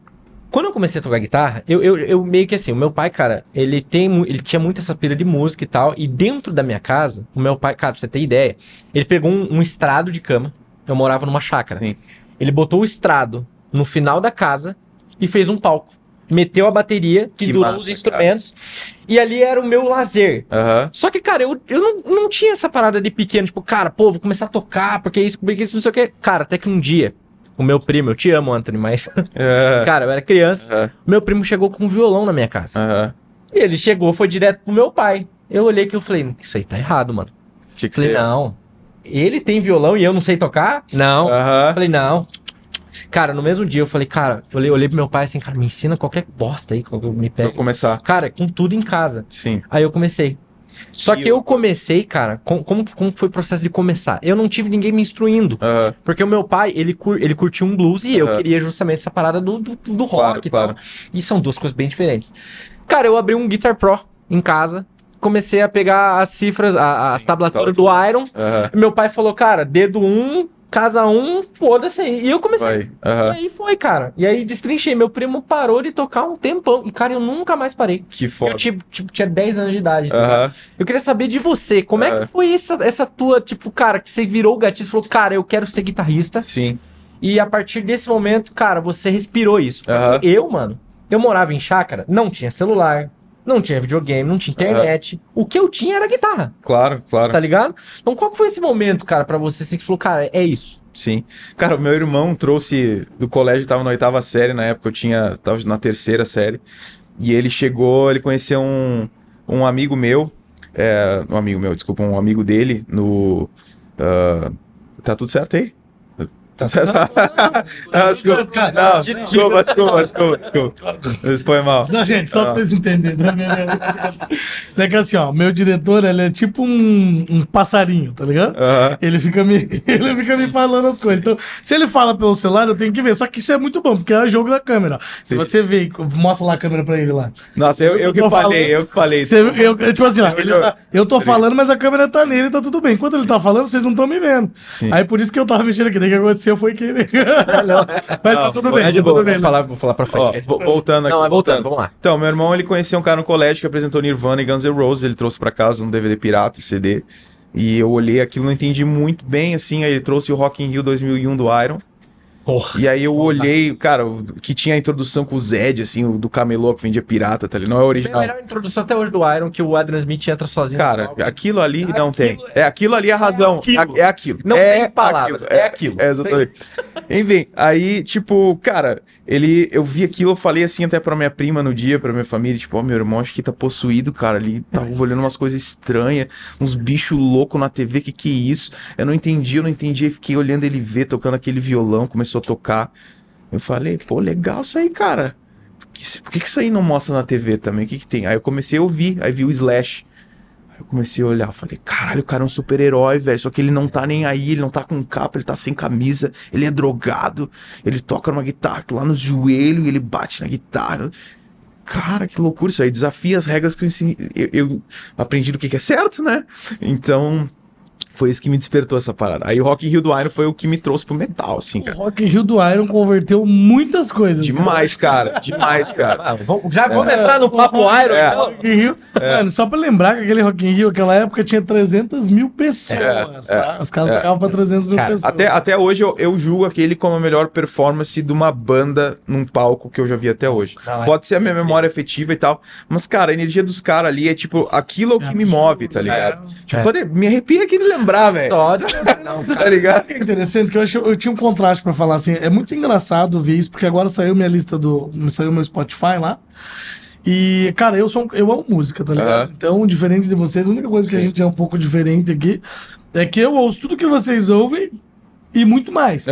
quando eu comecei a tocar guitarra, eu, eu, eu, meio que assim, o meu pai, cara, ele tem ele tinha muito essa pilha de música e tal. E dentro da minha casa, o meu pai, cara, pra você ter ideia, ele pegou um, um estrado de cama. Eu morava numa chácara. Sim. Ele botou o estrado no final da casa e fez um palco meteu a bateria, que, que durou massa, os instrumentos. Cara. E ali era o meu lazer. Uhum. Só que, cara, eu, eu não, não tinha essa parada de pequeno, tipo, cara, pô, vou começar a tocar, porque isso, porque isso, não sei o quê. Cara, até que um dia, o meu primo, eu te amo, Anthony, mas. Uhum. cara, eu era criança. Uhum. Meu primo chegou com um violão na minha casa. E ele chegou, foi direto pro meu pai. Eu olhei que eu falei, isso aí tá errado, mano. Que que falei, é? não. Ele tem violão e eu não sei tocar? Não. Falei, não. Cara, no mesmo dia eu falei, cara, eu olhei, olhei pro meu pai assim, cara, me ensina qualquer bosta aí que eu me pego. Pra começar. Cara, com tudo em casa. Sim. Aí eu comecei. Só e que eu... eu comecei, cara, com, como, como foi o processo de começar? Eu não tive ninguém me instruindo. Uh -huh. Porque o meu pai, ele, cur, ele curtiu um blues e uh -huh. eu queria justamente essa parada do, do, do rock claro, e tal. E são duas coisas bem diferentes. Cara, eu abri um Guitar Pro em casa, comecei a pegar as cifras, a, as tablaturas do Iron. Uhum. Meu pai falou, cara, dedo 1, um, casa um, foda-se aí. E eu comecei. Uhum. E aí foi, cara. E aí destrinchei. Meu primo parou de tocar um tempão. E, cara, eu nunca mais parei. Que foda. Eu tipo, tipo, tinha 10 anos de idade. Tá uhum. Eu queria saber de você. Como uhum. é que foi essa, essa tua, tipo, cara, que você virou o gatilho e falou, cara, eu quero ser guitarrista. Sim. E a partir desse momento, cara, você respirou isso. Eu, mano, eu morava em chácara, não tinha celular, não tinha videogame, não tinha internet. É. O que eu tinha era guitarra. Claro, claro. Tá ligado? Então qual que foi esse momento, cara, para você assim, que falou, cara, é isso? Sim. Cara, o meu irmão trouxe do colégio, tava na oitava série na época, eu tinha. tava na terceira série. E ele chegou, ele conheceu um, um amigo meu. É, um amigo meu, desculpa, um amigo dele no. Uh, tá tudo certo aí? Não, desculpa, desculpa, desculpa, desculpa. Foi mal. Só, gente, só ah. pra vocês entenderem. Né? É que assim, ó, meu diretor, ele é tipo um, um passarinho, tá ligado? Uh -huh. Ele, fica me, ele fica me falando as coisas. Então, se ele fala pelo celular, eu tenho que ver. Só que isso é muito bom, porque é o jogo da câmera. Se você vê, mostra lá a câmera pra ele lá. Nossa, eu, eu, eu que falei, falando, eu que falei. Você, eu, tipo assim, ó, eu, tá, eu tô falando, mas a câmera tá nele, tá tudo bem. Enquanto ele tá falando, vocês não estão me vendo. Sim. Aí por isso que eu tava mexendo aqui, tem que acontecer aconteceu foi que ele. não, mas tá não, é tá tudo bem, é tudo bem. Vou né? falar, vou falar pra frente. Ó, voltando aqui. Não, é voltando, vamos lá. Então, meu irmão, ele conhecia um cara no colégio que apresentou Nirvana e Guns N' Roses, ele trouxe pra casa um DVD pirata, um CD. E eu olhei aquilo, não entendi muito bem, assim, aí ele trouxe o Rock in Rio 2001 do Iron. Porra, e aí eu nossa. olhei, cara, que tinha a introdução com o Zed, assim, do camelô que vendia pirata, tá ali, não é original. É a melhor introdução até hoje do Iron, que o Adam Smith entra sozinho. Cara, aquilo ali aquilo não tem. É... é, aquilo ali é a razão. É aquilo. É, é aquilo. Não é tem palavras, aquilo. É-, é, aquilo. É, exatamente. Enfim, aí, tipo, cara, ele, eu vi aquilo, eu falei assim até pra minha prima no dia, pra minha família, tipo, ó, oh, meu irmão acho que tá possuído, cara, ali tava tá olhando umas coisas estranhas, uns bichos loucos na TV, que que é isso? Eu não entendi, eu não entendi, fiquei olhando ele ver, tocando aquele violão, começou começou a tocar. Eu falei, pô, legal isso aí, cara. Por que, por que isso aí não mostra na TV também? O que, que tem? Aí eu comecei a ouvir, aí vi o Slash. Aí eu comecei a olhar, falei, caralho, o cara é um super-herói, velho. Só que ele não tá nem aí, ele não tá com capa, ele tá sem camisa, ele é drogado, ele toca numa guitarra lá nos e ele bate na guitarra. Cara, que loucura isso aí. Desafia as regras que eu, ensin... eu, eu aprendi do que, que é certo, né? Então. Foi isso que me despertou essa parada. Aí o Rock in Rio do Iron foi o que me trouxe pro metal, assim, cara. O Rock in Rio do Iron converteu muitas coisas. Demais, cara. cara demais, cara. Ah, já vamos é. entrar no papo é. Iron. É. Então, Rock in Rio. É. Mano, só pra lembrar que aquele Rock in Rio, aquela época, tinha 300 mil pessoas, é, tá? Os caras tocavam pra 300 mil cara, pessoas. Até, até hoje eu, eu julgo aquele como a melhor performance de uma banda num palco que eu já vi até hoje. Não, Pode ser a minha memória efetiva e tal, mas, cara, a energia dos caras ali é tipo, aquilo é o que me move, tá ligado? Né? Tipo, me arrepia aquele lembrança lembrar, velho. Só de... sabe, que é interessante? Que eu acho eu, tinha um contraste pra falar assim. É muito engraçado ver isso, porque agora saiu minha lista do. Saiu meu Spotify lá. E, cara, eu sou eu amo música, tá ligado? Uhum. Então, diferente de vocês, a única coisa Sim. que a gente é um pouco diferente aqui é que eu ouço tudo que vocês ouvem e muito mais. Uh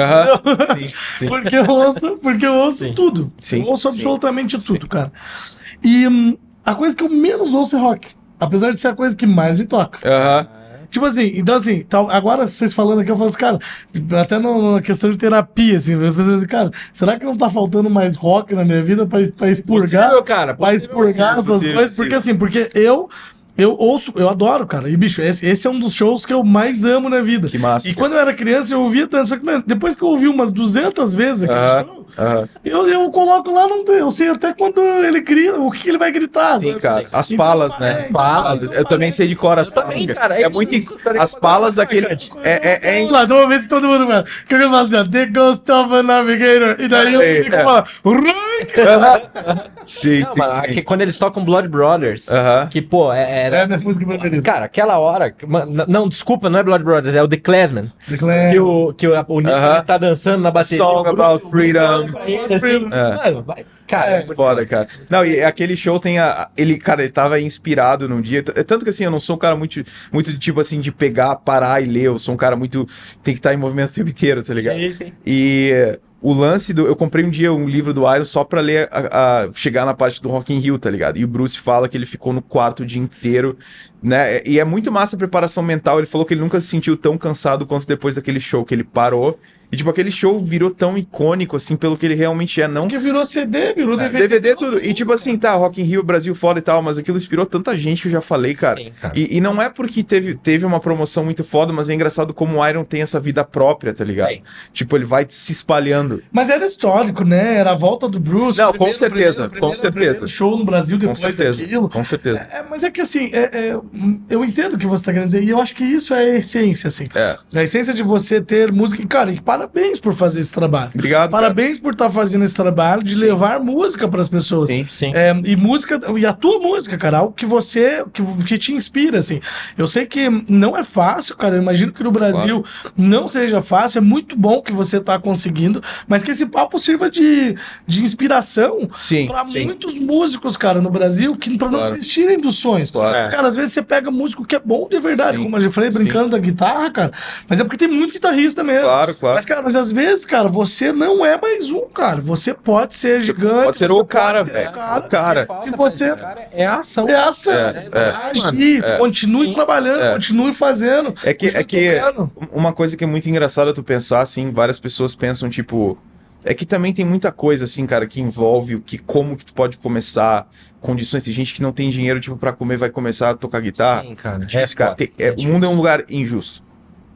sim, sim. porque eu ouço, porque eu ouço sim. tudo. eu ouço absolutamente tudo, cara. E hum, a coisa que eu menos ouço é rock. Apesar de ser a coisa que mais me toca. Aham. Tipo assim, então assim, tal, agora vocês falando aqui, eu falo assim, cara, até na questão de terapia, assim, eu falo assim, cara, será que não tá faltando mais rock na minha vida pra, pra expurgar? Possível, cara, possível, pra expurgar possível, essas coisas? Porque assim, porque eu eu ouço, eu adoro, cara. E, bicho, esse, esse, é um dos shows que eu mais amo na vida. Que massa. E cara. quando eu era criança, eu ouvia tanto. Só que, mano, depois que eu ouvi umas 200 vezes aquele uh -huh, show, uh -huh. eu, eu coloco lá, não eu sei até quando ele grita, o que ele vai gritar. Sim, sabe? cara. As palas, então, né? É, as palas. Então, eu também sei de cor as palas. Também, cara. É, é muito. Isso, tá as palas daquele. É, é, é... Lá, de uma vez todo mundo, cara. Que eu falo assim, ó, The Ghost of a Navigator. E daí eu é. fico é. falando sim, Não, sim. É que quando eles tocam Blood Brothers, uh -huh. que, pô, era. É a é, minha é, música preferida. Cara, aquela hora. Mano, não, desculpa, não é Blood Brothers, é o The Clansman. The Que o, que o, o Nick uh -huh. tá dançando na bateria. Song about freedom. Ele, assim, é. Mano, vai. Cara, é, é foda, cara. Não, e aquele show tem a. Ele, cara, ele tava inspirado num dia. Tanto que assim, eu não sou um cara muito, muito de tipo assim, de pegar, parar e ler. Eu sou um cara muito. Tem que estar tá em movimento o tempo inteiro, tá ligado? Sim, sim. E o lance do. Eu comprei um dia um livro do Iron só pra ler a, a, chegar na parte do Rock in Rio, tá ligado? E o Bruce fala que ele ficou no quarto o dia inteiro, né? E é muito massa a preparação mental. Ele falou que ele nunca se sentiu tão cansado quanto depois daquele show que ele parou e, tipo, aquele show virou tão icônico, assim, pelo que ele realmente é, não. Porque virou CD, virou é, DVD. DVD, tudo. E, tipo assim, tá, Rock in Rio, Brasil foda e tal, mas aquilo inspirou tanta gente eu já falei, cara. Sim, cara. E, e, não é porque teve, teve uma promoção muito foda, mas é engraçado como o Iron tem essa vida própria, tá ligado? Sim. Tipo, ele vai se espalhando. Mas era histórico, né? Era a volta do Bruce. Não, primeiro, com certeza, primeiro, com certeza. show no Brasil depois com certeza, daquilo. Com certeza. É, é, mas é que, assim, é, é, eu entendo o que você tá querendo dizer e eu acho que isso é a essência, assim. É. A essência de você ter música. Cara, e para parabéns por fazer esse trabalho. Obrigado. Parabéns cara. por estar tá fazendo esse trabalho de sim. levar música para as pessoas. Sim, sim. É, e música, e a tua música, cara, algo que você, que, que te inspira, assim. Eu sei que não é fácil, cara. Eu imagino que no Brasil claro. não seja fácil. É muito bom que você está conseguindo, mas que esse papo sirva de, de inspiração para muitos músicos, cara, no Brasil, que para claro. não desistirem dos sonhos. Claro. É. Cara, às vezes você pega músico que é bom de verdade, sim. como eu já falei, brincando sim. da guitarra, cara, mas é porque tem muito guitarrista mesmo. Claro, claro. Mas, cara, mas às vezes, cara, você não é mais um, cara. Você pode ser você gigante. Pode ser o cara, velho. cara. O cara. Se você. é a é ação. É a ação. É, é, agir, é, continue sim, trabalhando, é. continue fazendo. É que, é que uma coisa que é muito engraçada tu pensar, assim, várias pessoas pensam, tipo. É que também tem muita coisa, assim, cara, que envolve o que, como que tu pode começar, condições. Tem gente que não tem dinheiro, tipo, para comer, vai começar a tocar guitarra. Sim, cara. Tipo, é cara tem, é, o mundo é um lugar injusto.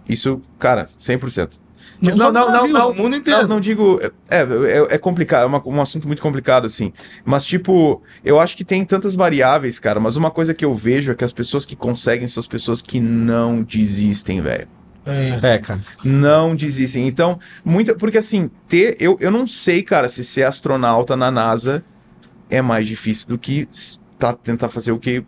Isso, cara, 100%. Não, não, não, Brasil, não, não, mundo inteiro. Não, não digo. É, é, é complicado, é uma, um assunto muito complicado, assim. Mas, tipo, eu acho que tem tantas variáveis, cara. Mas uma coisa que eu vejo é que as pessoas que conseguem são as pessoas que não desistem, velho. É. é. cara. Não desistem. Então, muita. Porque assim, ter. Eu, eu não sei, cara, se ser astronauta na NASA é mais difícil do que tá, tentar fazer o que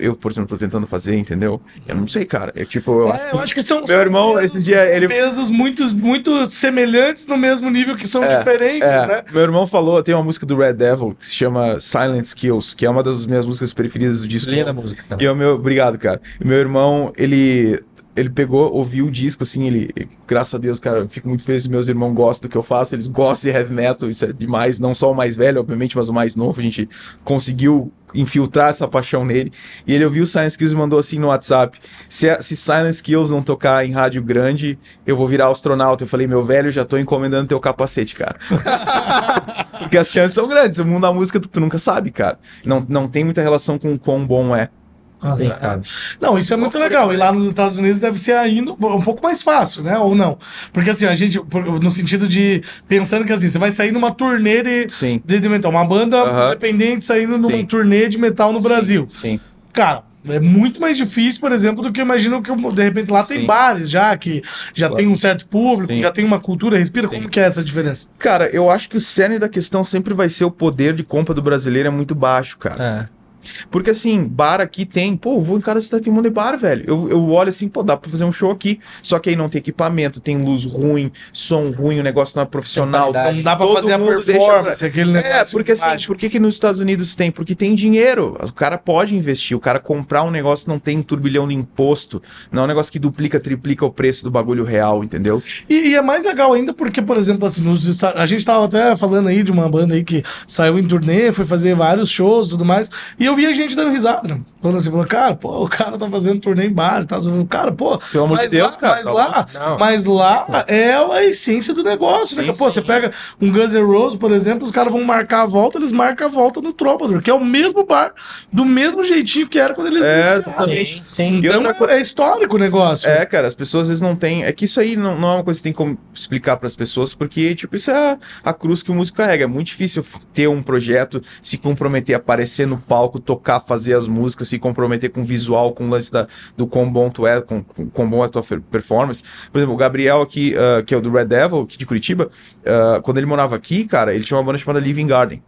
eu, por exemplo, tô tentando fazer, entendeu? Eu não sei, cara. É tipo, eu, é, acho, eu acho que são. Meu irmão, pesos, esse dia. Ele... Pesos muito, muito semelhantes no mesmo nível que são é, diferentes, é. né? Meu irmão falou, tem uma música do Red Devil que se chama Silent Skills, que é uma das minhas músicas preferidas do disco. Linda música. Cara. E eu, meu, obrigado, cara. Meu irmão, ele ele pegou, ouviu o disco, assim, ele, graças a Deus, cara, fico muito feliz, meus irmãos gostam do que eu faço, eles gostam de heavy metal, isso é demais, não só o mais velho, obviamente, mas o mais novo, a gente conseguiu infiltrar essa paixão nele. E ele ouviu o Silent Kills e mandou assim no WhatsApp: se, se Silent Kills não tocar em rádio grande, eu vou virar astronauta. Eu falei, meu velho, já tô encomendando teu capacete, cara. Porque as chances são grandes. O mundo da música, tu, tu, nunca sabe, cara. Não, não tem muita relação com o quão bom é. Assim, ah, né? cara. Não, isso é muito legal. E lá nos Estados Unidos deve ser ainda um pouco mais fácil, né? Ou não? Porque assim, a gente, no sentido de pensando que assim, você vai sair numa turnê de, de, de metal, uma banda uh -huh. independente saindo Sim. numa turnê de metal no Sim. Brasil. Sim. Cara, é muito mais difícil, por exemplo, do que eu imagino que de repente lá tem bares já, que já claro. tem um certo público, Sim. já tem uma cultura, respira. Sim. Como que é essa diferença? Cara, eu acho que o cerne da questão sempre vai ser o poder de compra do brasileiro é muito baixo, cara. É. Porque assim, bar aqui tem, pô, vou em cada cidade tem um monte de bar, velho. Eu, eu olho assim, pô, dá pra fazer um show aqui. Só que aí não tem equipamento, tem luz ruim, som ruim, o negócio não é profissional. Não dá pra fazer a performance, pra... aquele é, negócio. É, porque assim, por que, que nos Estados Unidos tem? Porque tem dinheiro. O cara pode investir, o cara comprar um negócio não tem um turbilhão de imposto. Não é um negócio que duplica, triplica o preço do bagulho real, entendeu? E, e é mais legal ainda porque, por exemplo, assim, nos, a gente tava até falando aí de uma banda aí que saiu em turnê, foi fazer vários shows e tudo mais. E eu via gente dando risada. Né? Quando assim, falou, cara, pô, o cara tá fazendo turnê em bar, tá fazendo, cara, pô, Pelo amor de Deus, lá, cara. Mas tá lá, mas lá é a essência do negócio, né? sim, né? Pô, sim. você pega um Guns N' Roses, por exemplo, os caras vão marcar a volta, eles marcam a volta no Trópador, que é o mesmo bar, do mesmo jeitinho que era quando eles É, exatamente. Sim, Então coisa... é histórico o negócio. É, cara, as pessoas às vezes não têm. É que isso aí não, não é uma coisa que tem como explicar para as pessoas, porque, tipo, isso é a, a cruz que o músico carrega. É muito difícil ter um projeto, se comprometer a aparecer no palco tocar, fazer as músicas, se comprometer com o visual, com o lance da, do quão bom tu é, com, com quão bom é a tua performance. Por exemplo, o Gabriel aqui, uh, que é o do Red Devil, aqui de Curitiba, uh, quando ele morava aqui, cara, ele tinha uma banda chamada Living Garden.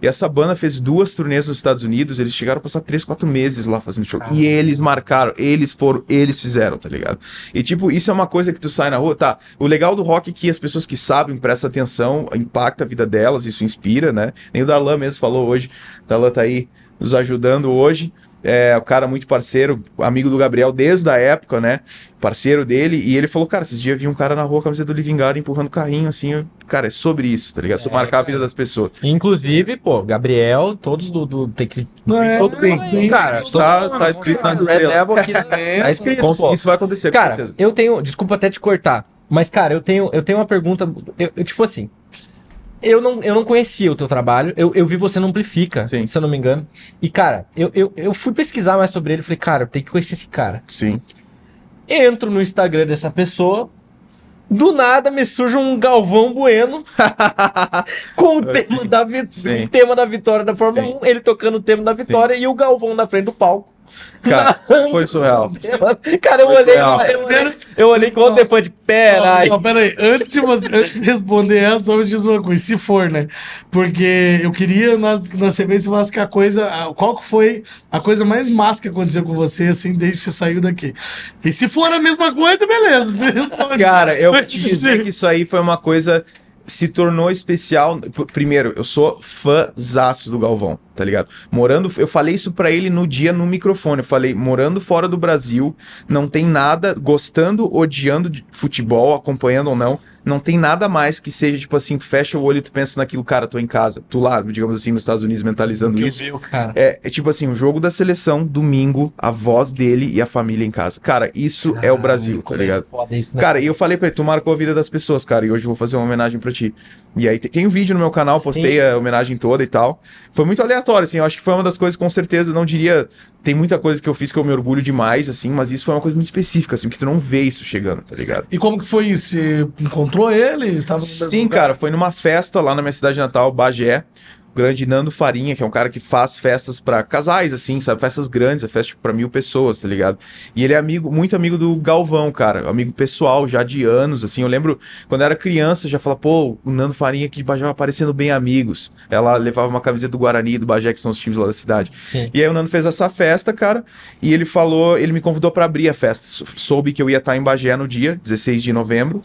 E essa banda fez duas turnês nos Estados Unidos, eles chegaram a passar três, quatro meses lá fazendo show. Ah. E eles marcaram, eles foram, eles fizeram, tá ligado? E tipo, isso é uma coisa que tu sai na rua, tá? O legal do rock é que as pessoas que sabem, prestam atenção, impacta a vida delas, isso inspira, né? Nem o Darlan mesmo falou hoje, Darlan tá aí, nos ajudando hoje. É um cara muito parceiro, amigo do Gabriel desde a época, né? Parceiro dele. E ele falou, cara, esses dias vi um cara na rua, camisa do Living Garden, empurrando carrinho, assim. Eu, cara, é sobre isso, tá ligado? É, sobre é, marcar cara. a vida das pessoas. Inclusive, pô, Gabriel, todos do... do tem que... É, todo bem. sim, cara. Tá, tá escrito nas estrelas. Aqui, tá escrito, pô. Isso vai acontecer, Cara, eu tenho... Desculpa até te cortar. Mas, cara, eu tenho, eu tenho uma pergunta... Eu, eu, tipo assim, eu não, eu não conhecia o teu trabalho. Eu, eu vi você no Amplifica, Sim. se eu não me engano. E, cara, eu, eu, eu fui pesquisar mais sobre ele. Falei, cara, eu tenho que conhecer esse cara. Sim. Entro no Instagram dessa pessoa. Do nada me surge um Galvão Bueno com o tema, da, vi tema da vitória da Fórmula Sim. 1, ele tocando o tema da vitória e o Galvão na frente do palco. Cara, foi surreal. Cara, eu foi olhei, surreal. eu olhei, eu olhei com outro telefone de peraí. Não, peraí, antes de, você, antes de responder essa, só me diz uma coisa, se for, né? Porque eu queria na, na CBS falasse que a coisa, qual que foi a coisa mais massa que aconteceu com você, assim, desde que você saiu daqui. E se for a mesma coisa, beleza, Cara, eu te dizer que isso aí foi uma coisa se tornou especial. Primeiro, eu sou fãzaço do Galvão, tá ligado? Morando, eu falei isso para ele no dia no microfone. Eu falei, morando fora do Brasil, não tem nada, gostando, odiando de futebol, acompanhando ou não, não tem nada mais que seja, tipo assim, tu fecha o olho e tu pensa naquilo, cara, tô em casa. Tu lá, digamos assim, nos Estados Unidos mentalizando que isso. Viu, cara. É, é, tipo assim, o jogo da seleção, domingo, a voz dele e a família em casa. Cara, isso é o ah, Brasil, tá é ligado? Pode isso, né? Cara, e eu falei pra ele, tu marcou a vida das pessoas, cara, e hoje eu vou fazer uma homenagem pra ti. E aí tem um vídeo no meu canal, postei Sim. a homenagem toda e tal. Foi muito aleatório, assim, eu acho que foi uma das coisas, com certeza, não diria tem muita coisa que eu fiz que eu me orgulho demais, assim, mas isso foi é uma coisa muito específica, assim, porque tu não vê isso chegando, tá ligado? E como que foi isso? Você encontrou ele? Tava Sim, cara, foi numa festa lá na minha cidade natal, Bagé grande Nando Farinha, que é um cara que faz festas para casais, assim, sabe? Festas grandes, é festa tipo, pra mil pessoas, tá ligado? E ele é amigo, muito amigo do Galvão, cara. Amigo pessoal já de anos, assim. Eu lembro quando eu era criança, já falava, pô, o Nando Farinha aqui de Bagé vai tá parecendo bem amigos. Ela é levava uma camiseta do Guarani do Bagé, que são os times lá da cidade. Sim. E aí o Nando fez essa festa, cara, e ele falou, ele me convidou para abrir a festa. Soube que eu ia estar tá em Bagé no dia, 16 de novembro.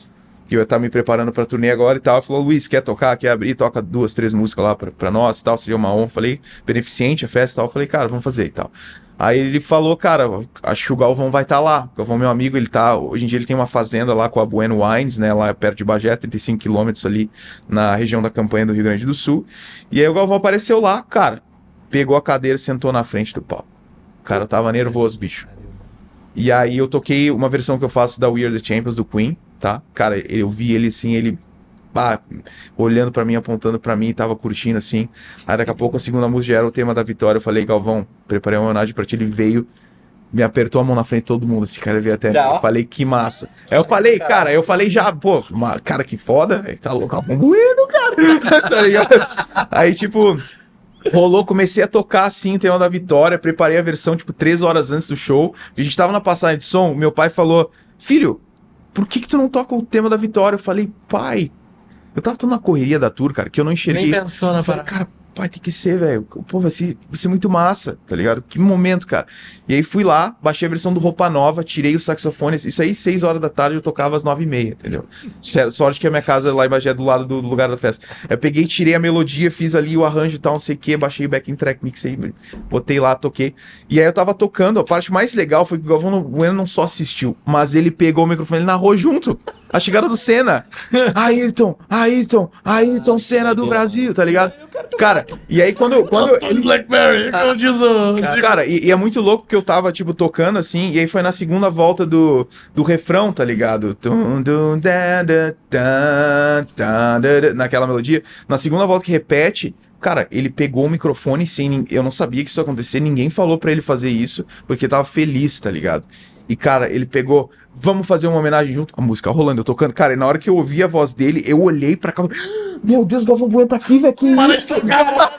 E eu estar tá me preparando pra turnê agora e tal. Falou, Luiz, quer tocar? Quer abrir? Toca duas, três músicas lá pra, pra nós e tal. Seria uma honra. Falei, beneficente a festa e tal. Falei, cara, vamos fazer e tal. Aí ele falou, cara, acho que o Galvão vai estar tá lá. O Galvão, é meu amigo, ele tá. Hoje em dia ele tem uma fazenda lá com a Bueno Wines, né? Lá perto de Bagé, 35 quilômetros ali na região da campanha do Rio Grande do Sul. E aí o Galvão apareceu lá, cara. Pegou a cadeira, sentou na frente do palco. Cara, eu tava nervoso, bicho. E aí eu toquei uma versão que eu faço da We Are the Champions do Queen tá? Cara, eu vi ele assim, ele olhando para mim, apontando para mim, tava curtindo assim. Aí daqui a pouco a segunda música já era o tema da vitória. Eu falei, Galvão, preparei uma homenagem para ti. Ele veio, me apertou a mão na frente de todo mundo. Esse cara veio até. Já, eu falei, que massa. Aí eu falei, cara, eu falei já, pô, uma, cara, que foda. Aí tá louco, tá Bueno, cara. tá ligado? Aí tipo. Rolou, comecei a tocar assim o tema da vitória. Preparei a versão, tipo, três horas antes do show. A gente tava na passagem de som. Meu pai falou: Filho, por que, que tu não toca o tema da vitória? Eu falei, pai, eu tava tão na correria da tour, cara, que eu não enxerguei. Nem pensou na eu falei, cara, pai, tem que ser, velho. Pô, vai ser, vai ser muito massa, tá ligado? Que momento, cara. E aí fui lá, baixei a versão do Roupa Nova, tirei os saxofones. Isso aí, seis horas da tarde, eu tocava às nove e meia, entendeu? Sorte que a minha casa lá em Bagé é do lado do, lugar da festa. Eu peguei, tirei a melodia, fiz ali o arranjo e tal, não sei o que, baixei o backing track, Mix aí, botei lá, toquei. E aí eu tava tocando, a parte mais legal foi que o Galvão Bueno não só assistiu, mas ele pegou o microfone e narrou junto. A chegada do Senna. Ayrton, Ayrton, Ayrton Senna do Brasil, tá ligado? Cara, e aí quando. quando Blackberry, como ah. diz o. Cara, e, e, é muito louco que eu tava, tipo, tocando assim, e aí foi na segunda volta do, do refrão, tá ligado? Naquela melodia. Na segunda volta que repete, Cara, ele pegou o microfone sem. Eu não sabia que isso ia acontecer, ninguém falou para ele fazer isso, porque tava feliz, tá ligado? E, cara, ele pegou, vamos fazer uma homenagem junto. A música rolando, eu tocando. Cara, e na hora que eu ouvi a voz dele, eu olhei pra cá. Ah, meu Deus, o Galvão Bueno tá aqui, velho. Que Parece isso, cara.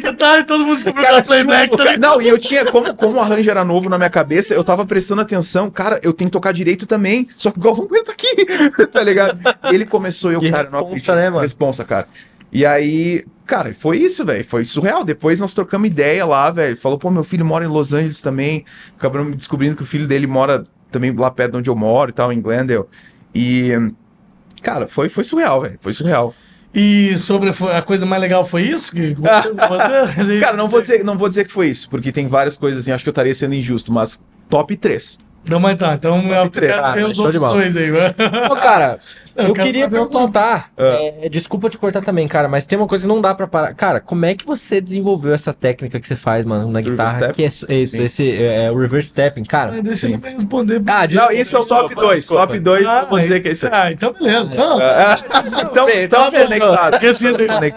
que tá, e todo mundo descobriu que era playback tipo, também. Não, e eu tinha, como, como o arranjo era novo na minha cabeça, eu tava prestando atenção. Cara, eu tenho que tocar direito também. Só que o Galvão Bueno tá aqui, tá ligado? Ele começou, eu, que cara, responsa, não Né, mano? Responsa, cara. E aí, cara, foi isso, velho. Foi surreal. Depois nós trocamos ideia lá, velho. Falou, pô, meu filho mora em Los Angeles também. Acabamos descobrindo que o filho dele mora também lá perto de onde eu moro e tal, em Glendale. E, cara, foi, foi surreal, velho. Foi surreal. E sobre a coisa mais legal foi isso? Que você... cara, não vou, dizer, não vou dizer que foi isso, porque tem várias coisas assim, acho que eu estaria sendo injusto, mas top 3. Não, mas tá. Então eu, eu quero ver ah, os outros dois aí, mano. Ô, cara, eu, eu queria perguntar. É, é, desculpa te cortar também, cara, mas tem uma coisa que não dá pra parar. Cara, como é que você desenvolveu essa técnica que você faz, mano, na guitarra? Que é, isso, esse é, é, o reverse tapping cara. Ah, deixa Sim. eu responder. Ah, desculpa, não, isso é o top 2. Top 2, ah, vou dizer que é isso. Ah, então beleza. Então, ah, então, então conectados. Porque assim,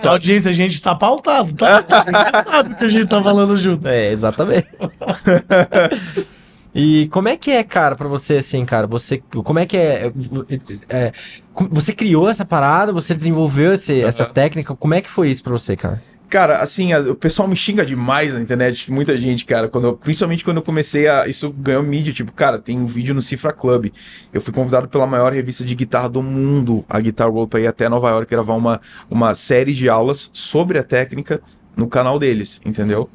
a audiência, a gente tá pautado, tá? A gente sabe que a gente tá falando junto. É, exatamente. E como é que é, cara, para você assim, cara? Você, como é que é, é, é Você criou essa parada? Você desenvolveu esse, uhum. essa técnica? Como é que foi isso para você, cara? Cara, assim, o pessoal me xinga demais na internet, muita gente, cara. Quando principalmente quando eu comecei a. Isso ganhou mídia, tipo, cara, tem um vídeo no Cifra Club. Eu fui convidado pela maior revista de guitarra do mundo, a Guitar World, pra ir até Nova York gravar uma, uma série de aulas sobre a técnica no canal deles, entendeu?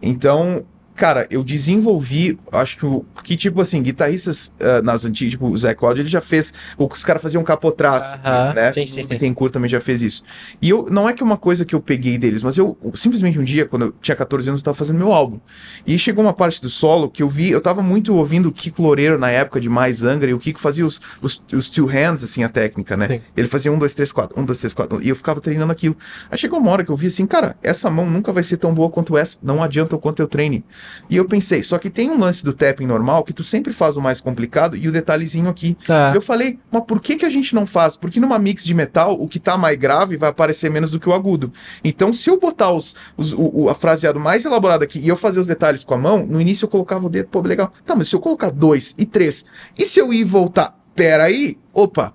Então, cara, eu desenvolvi, acho que o. Que tipo assim, guitarristas uh, nas antigas, tipo o Zé Cláudio, ele já fez. Os caras faziam capotraço, uh -huh. né? Sim, sim, sim. Bittencourt também já fez isso. E eu não é que é uma coisa que eu peguei deles, mas eu simplesmente um dia, quando eu tinha 14 anos, eu tava fazendo meu álbum. E chegou uma parte do solo que eu vi, eu tava muito ouvindo o Kiko Loureiro na época de mais Angra, e o Kiko fazia os, os, os two hands, assim, a técnica, né? Sim. Ele fazia um, dois, três, quatro, um, dois, três, quatro. E eu ficava treinando aquilo. Aí chegou uma hora que eu vi assim, cara, essa mão nunca vai ser tão boa quanto essa. Não adianta o quanto eu treine. E eu pensei, só que tem um lance do tapping normal que tu sempre faz o mais complicado e o detalhezinho aqui. Tá. Eu falei, mas por que, que a gente não faz? Porque numa mix de metal, o que tá mais grave vai aparecer menos do que o agudo. Então, se eu botar os, os o, o, a fraseado mais elaborada aqui e eu fazer os detalhes com a mão, no início eu colocava o dedo, pô, legal. Tá, mas se eu colocar dois e três, e se eu ir e voltar, aí opa.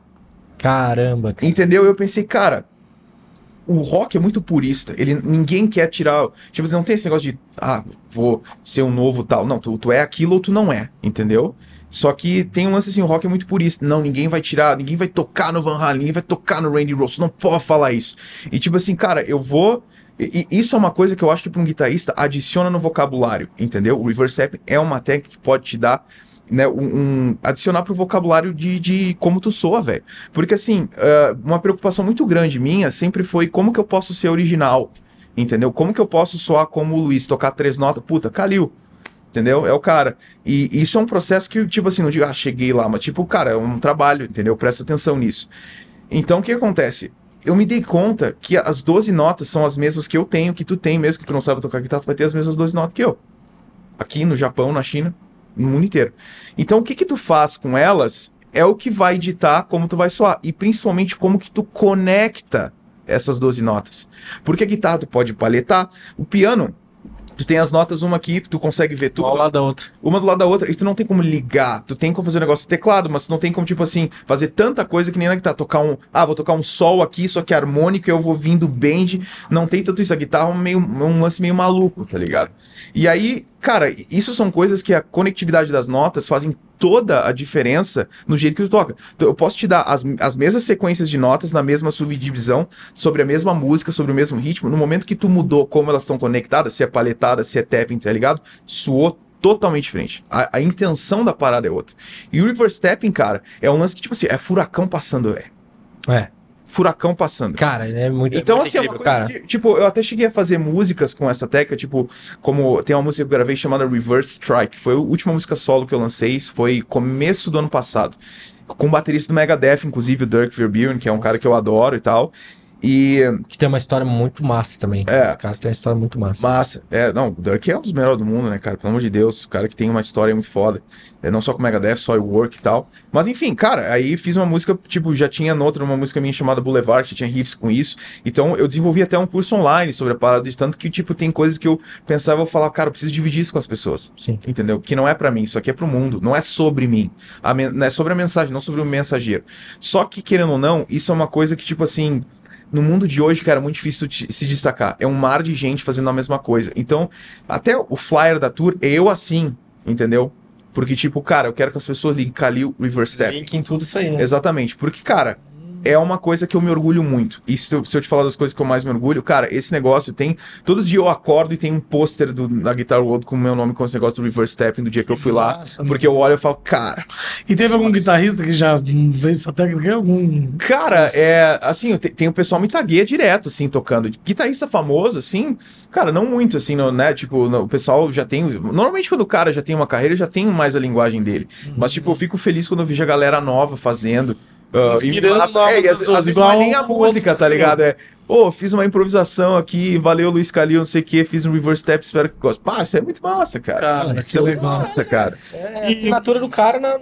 Caramba. Cara. Entendeu? Eu pensei, cara, o rock é muito purista. Ele ninguém quer tirar. Tipo, não tem esse negócio de ah, vou ser um novo tal. Não, tu, tu é aquilo ou tu não é, entendeu? Só que tem um lance assim, o rock é muito purista. Não, ninguém vai tirar, ninguém vai tocar no Van Halen, ninguém vai tocar no Randy Rose, não pode falar isso. E tipo assim, cara, eu vou. E, e isso é uma coisa que eu acho que para um guitarrista adiciona no vocabulário, entendeu? O reverse é uma técnica que pode te dar né, um, um adicionar pro vocabulário de, de como tu soa, velho. Porque assim, uh, uma preocupação muito grande minha sempre foi como que eu posso ser original, entendeu? Como que eu posso soar como o Luiz, tocar três notas, puta, Calil. Entendeu? É o cara. E isso é um processo que, tipo assim, não digo, ah, cheguei lá, mas, tipo, cara, é um trabalho, entendeu? Presta atenção nisso. Então, o que acontece? eu me dei conta que as 12 notas são as mesmas que eu tenho, que tu tem, mesmo que tu não saiba tocar guitarra, tu vai ter as mesmas 12 notas que eu. Aqui no Japão, na China, no mundo inteiro. Então, o que, que tu faz com elas é o que vai ditar como tu vai soar e principalmente como que tu conecta essas 12 notas. Porque a guitarra tu pode paletar, o piano Tu tem as notas uma aqui, tu consegue ver tudo. Uma do lado da outra. Uma do lado da outra. E tu não tem como ligar. Tu tem como fazer um negócio de teclado, mas tu não tem como, tipo assim, fazer tanta coisa que nem na guitarra. Tocar um. Ah, vou tocar um sol aqui, só que harmônico, eu vou vindo bend. Não tem tanto isso. A guitarra é meio, é um lance meio maluco, tá ligado? E aí, cara, isso são coisas que a conectividade das notas fazem toda a diferença no jeito que tu toca. Então, eu posso te dar as, as mesmas sequências de notas na mesma subdivisão, sobre a mesma música, sobre o mesmo ritmo. No momento que tu mudou como elas estão conectadas, se é paletada, se é tapping, tá ligado? Suou totalmente diferente. A, a, intenção da parada é outra. E o reverse tapping, cara, é um lance que, tipo assim, é furacão passando, é. É furacão passando. Cara, é muito Então, muito assim, incrível, é uma coisa que, tipo, eu até cheguei a fazer músicas com essa tecla, tipo, como tem uma música que eu gravei chamada Reverse Strike, foi a última música solo que eu lancei, isso foi começo do ano passado. Com o baterista do Megadeth, inclusive o Dirk Verbeeren, que é um cara que eu adoro e tal. E... Que tem uma história muito massa também. É. Esse cara tem uma história muito massa. Massa. É, não, o Dirk é um dos melhores do mundo, né, cara? Pelo amor de Deus. O cara que tem uma história muito foda. É, não só com Megadeth, só o Work e tal. Mas enfim, cara, aí fiz uma música, tipo, já tinha noutra, uma música minha chamada Boulevard, que tinha riffs com isso. Então eu desenvolvi até um curso online sobre a parada de tanto que, tipo, tem coisas que eu pensava, eu falava, cara, eu preciso dividir isso com as pessoas. Sim. Entendeu? Que não é para mim, isso aqui é pro mundo. Não é sobre mim. A É sobre a mensagem, não sobre o mensageiro. Só que, querendo ou não, isso é uma coisa que, tipo assim no mundo de hoje, cara, é muito difícil se destacar. É um mar de gente fazendo a mesma coisa. Então, até o flyer da tour, eu assim, entendeu? Porque, tipo, cara, eu quero que as pessoas liguem Kalil Reverse Step. Link em tudo isso aí, né? Exatamente. Porque, cara, é uma coisa que eu me orgulho muito. E se eu, se eu te falar das coisas que eu mais me orgulho, cara, esse negócio tem. Todos os dias eu acordo e tem um pôster da Guitar World com o meu nome com esse negócio do reverse stepping do dia que eu fui lá. porque eu olho e falo, cara. E teve algum mas... guitarrista que já fez essa técnica? Algum. Cara, é. Assim, te, tem o pessoal me tagueia direto, assim, tocando. Guitarrista famoso, assim, cara, não muito, assim, no, né? Tipo, no, o pessoal já tem. Normalmente quando o cara já tem uma carreira, já tem mais a linguagem dele. Uhum. Mas, tipo, eu fico feliz quando eu vejo a galera nova fazendo. Inspirando ah, é, igual é nem a música, tá ligado? É, pô, oh, fiz uma improvisação aqui, valeu Luiz Calil, não sei o que, fiz um reverse step, espero que goste. Pá, isso é muito massa, cara. cara isso é legal. É massa, cara. É, a é assinatura e... do cara na,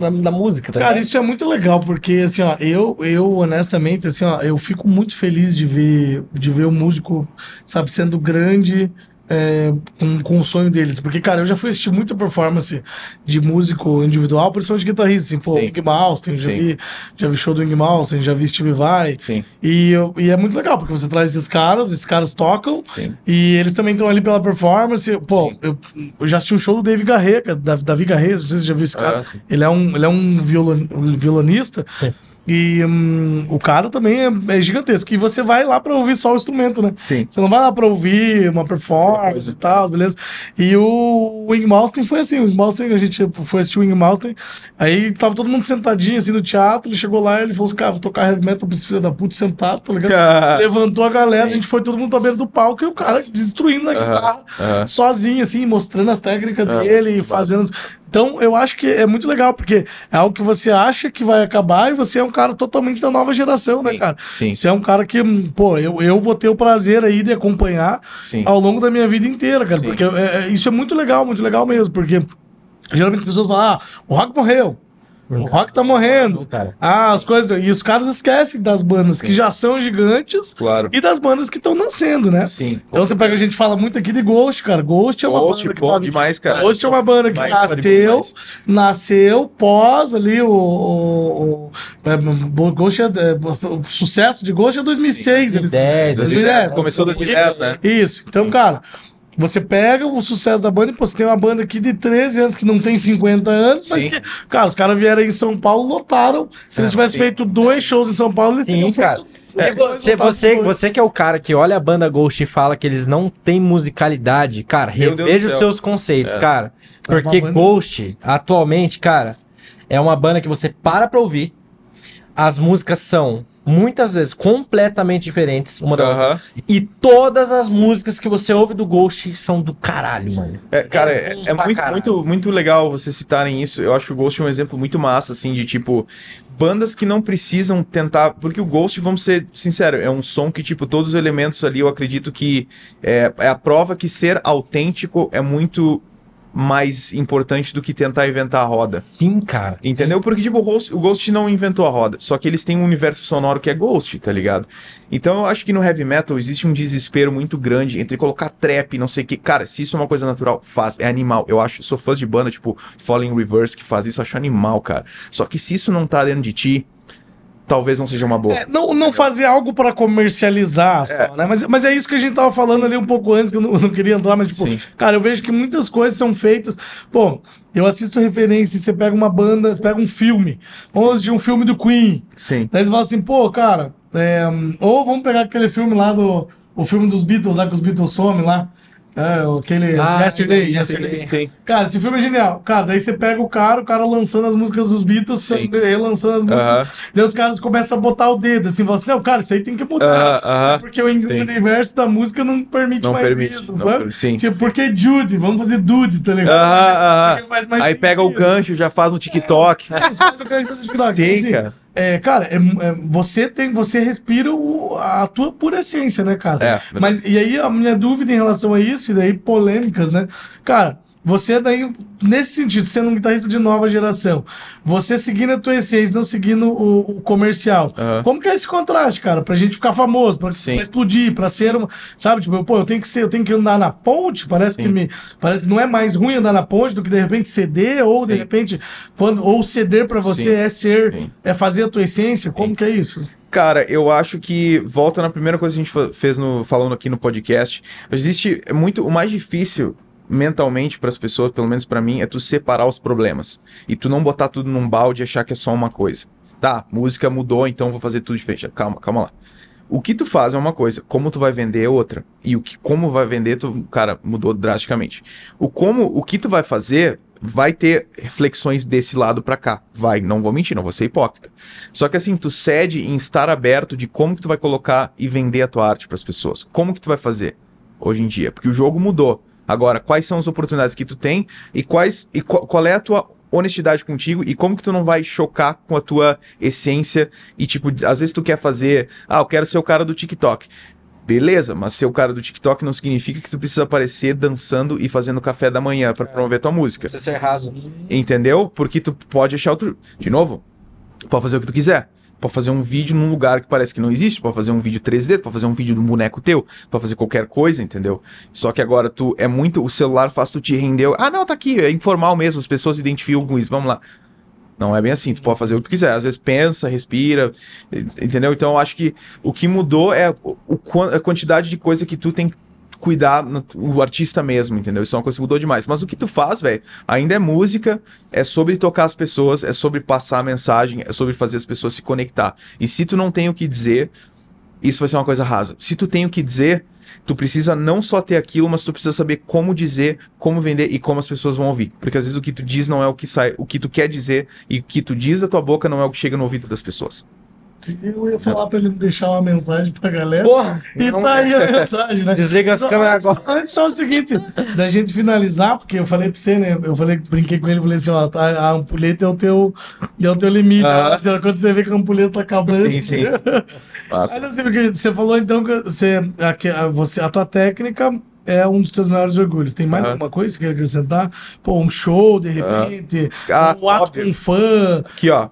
na, na música, tá Cara, isso é muito legal, porque assim, ó, eu, eu honestamente, assim, ó, eu fico muito feliz de ver, de ver o músico, sabe, sendo grande é, com, com, o sonho deles. Porque, cara, eu já fui assistir muita performance de músico individual, principalmente guitarrista. Assim, pô, Sim. Ing Malmsteen, já vi, já vi show do Ing Malmsteen, já vi Steve Vai. Sim. E, e é muito legal, porque você traz esses caras, esses caras tocam, Sim. e eles também estão ali pela performance. Pô, eu, eu, já assisti um show do David Garret Davi Garré, não sei se você já viu esse ah, cara. Ah, ele é um, ele é um violon, violonista. Sim. E hum, o cara também é, é, gigantesco. E você vai lá para ouvir só o instrumento, né? Sim. Você não vai lá para ouvir uma performance e tal, beleza? E o Wing Malstein foi assim: o Wing Malstein, a gente foi assistir o Wing Malstein, aí tava todo mundo sentadinho assim no teatro. Ele chegou lá e ele falou assim: cara, vou tocar heavy metal pra esse filho da puta sentado, tá ligado? Levantou a galera, Sim. a gente foi todo mundo pra beira do palco e o cara destruindo a guitarra uh -huh. sozinho, assim, mostrando as técnicas uh -huh. dele, fazendo. Então, eu acho que é muito legal, porque é algo que você acha que vai acabar e você é um cara totalmente da nova geração, né, sim, né, cara? Sim. Você é um cara que, pô, eu, eu vou ter o prazer aí de acompanhar sim. ao longo da minha vida inteira, cara. Sim. Porque é, é isso é muito legal, muito legal mesmo, porque geralmente as pessoas falam, ah, o rock morreu. O rock tá morrendo. Cara. Ah, as coisas. E os caras esquecem das bandas Sim. que já são gigantes claro. e das bandas que estão nascendo, né? Sim. Então você pega, a gente fala muito aqui de Ghost, cara. Ghost é uma Ghost, banda que tá... demais, cara. Ghost é uma banda que nasceu, nasceu pós ali o, o, o, é, Ghost é, é o sucesso de Ghost é 2006, 2010, eles... 2010, 2010, começou 2010, né? Isso. Então, cara, você pega o sucesso da banda e pô, você tem uma banda aqui de 13 anos que não tem 50 anos, mas que, cara, os caras vieram em São Paulo, lotaram. Se eles ah, tivessem feito dois shows em São Paulo, eles teriam cara. feito é, você, você, você que é o cara que olha a banda Ghost e fala que eles não têm musicalidade, cara, reveja os seus conceitos, é. cara. É Porque é Ghost, atualmente, cara, é uma banda que você para pra ouvir. As músicas são muitas vezes completamente diferentes uma da outra. E todas as músicas que você ouve do Ghost são do caralho, mano. É, cara, é, é, é muito, muito, muito legal vocês citarem isso. Eu acho o Ghost um exemplo muito massa, assim, de tipo, bandas que não precisam tentar. Porque o Ghost, vamos ser sinceros, é um som que, tipo, todos os elementos ali eu acredito que é, é a prova que ser autêntico é muito mais importante do que tentar inventar a roda. Sim, cara. Entendeu? Sim. Porque, tipo, o Ghost, o Ghost não inventou a roda, só que eles têm um universo sonoro que é Ghost, tá ligado? Então eu acho que no heavy metal existe um desespero muito grande entre colocar trap, não sei o que. Cara, se isso é uma coisa natural, faz. É animal. Eu acho, sou fã de banda, tipo, Falling Reverse, que faz isso, acho animal, cara. Só que se isso não tá dentro de ti, talvez não seja uma boa. É, não, não fazer algo para comercializar só, é. né? Mas, mas é isso que a gente tava falando ali um pouco antes, que eu não, não queria entrar, mas tipo, Sim. cara, eu vejo que muitas coisas são feitas. Pô, eu assisto referência, você pega uma banda, você pega um filme. Vamos de um filme do Queen. Sim. Daí você fala assim, pô, cara, é, ou vamos pegar aquele filme lá do. O filme dos Beatles, lá que os Beatles somem lá. É, aquele ah, Yesterday, sim, Yesterday. Sim, sim. Cara, esse filme é genial. Cara, daí você pega o cara, o cara lançando as músicas dos Beatles, relançando as músicas. Uh -huh. Daí os caras começam a botar o dedo, assim, falam assim, não, cara, isso aí tem que botar. Uh -huh. porque o universo da música não permite não mais permite, isso, sabe? permite Sim, tipo, porque Jude, vamos fazer Dude, tá ligado? Uh -huh, aí sentido. pega o gancho, já faz um é, TikTok. É, faz o gancho TikTok. Sim, assim, cara. É, cara, é, é, você tem, você respira o, a tua pura essência, né, cara? É, Mas e aí a minha dúvida em relação a isso e daí polêmicas, né? Cara, você é daí, nesse sentido, sendo um guitarrista de nova geração, você seguindo a tua essência, não seguindo o, o comercial. Uhum. Como que é esse contraste, cara? Pra gente ficar famoso, pra, pra, explodir, pra ser uma. Sabe, tipo, pô, eu tenho que ser, eu tenho que andar na ponte, parece Sim. que me. Parece que não é mais ruim andar na ponte do que de repente ceder, ou Sim. de repente, quando, ou ceder pra você Sim. é ser, é fazer a tua essência. Como que é isso? Cara, eu acho que volta na primeira coisa que a gente fez no, falando aqui no podcast. Existe é muito. O mais difícil mentalmente para as pessoas, pelo menos para mim, é tu separar os problemas e tu não botar tudo num balde e achar que é só uma coisa. Tá, música mudou, então vou fazer tudo de fecha. Calma, calma lá. O que tu faz é uma coisa, como tu vai vender é outra. E o que como vai vender, tu, cara, mudou drasticamente. O como, o que tu vai fazer vai ter reflexões desse lado para cá. Vai, não vou mentir, não vou ser hipócrita. Só que assim, tu cede em estar aberto de como que tu vai colocar e vender a tua arte para as pessoas. Como que tu vai fazer hoje em dia? Porque o jogo mudou. Agora, quais são as oportunidades que tu tem e quais e qual, qual é a tua honestidade contigo e como que tu não vai chocar com a tua essência e tipo, às vezes tu quer fazer, ah, eu quero ser o cara do TikTok. Beleza, mas ser o cara do TikTok não significa que tu precisa aparecer dançando e fazendo café da manhã para promover tua música. Precisa ser raso. Entendeu? Porque tu pode achar outro. De novo, pode fazer o que tu quiser para fazer um vídeo num lugar que parece que não existe, para fazer um vídeo 3D, para fazer um vídeo do boneco teu, para fazer qualquer coisa, entendeu? Só que agora tu é muito, o celular faz tu te render. Ah, não, tá aqui, é informal mesmo, as pessoas se identificam com isso. Vamos lá. Não é bem assim, tu pode fazer o que tu quiser. Às vezes pensa, respira, entendeu? Então eu acho que o que mudou é a quantidade de coisa que tu tem cuidar o artista mesmo, entendeu? Isso é uma coisa que mudou demais. Mas o que tu faz, velho, ainda é música, é sobre tocar as pessoas, é sobre passar a mensagem, é sobre fazer as pessoas se conectar. E se tu não tem o que dizer, isso vai ser uma coisa rasa. Se tu tem o que dizer, tu precisa não só ter aquilo, mas tu precisa saber como dizer, como vender e como as pessoas vão ouvir. Porque às vezes o que tu diz não é o que sai, o que tu quer dizer e o que tu diz da tua boca não é o que chega no ouvido das pessoas. Eu ia falar pra ele deixar uma mensagem pra galera. Porra! E não... tá aí a mensagem, né? Desliga as câmeras agora. Antes só o seguinte, da gente finalizar, porque eu falei pra você, né? Eu falei, brinquei com ele, falei assim, ó, tá, a, ampulheta é o teu, é o teu limite. Assim, quando você vê que a ampulheta tá acabando. Sim, sim. Mas assim, você falou então que você, a, você, a tua técnica é um dos teus maiores orgulhos. Tem mais alguma coisa que quer acrescentar? Pô, um show, de repente, ah, um ato óbvio. com um fã. Aqui, ó,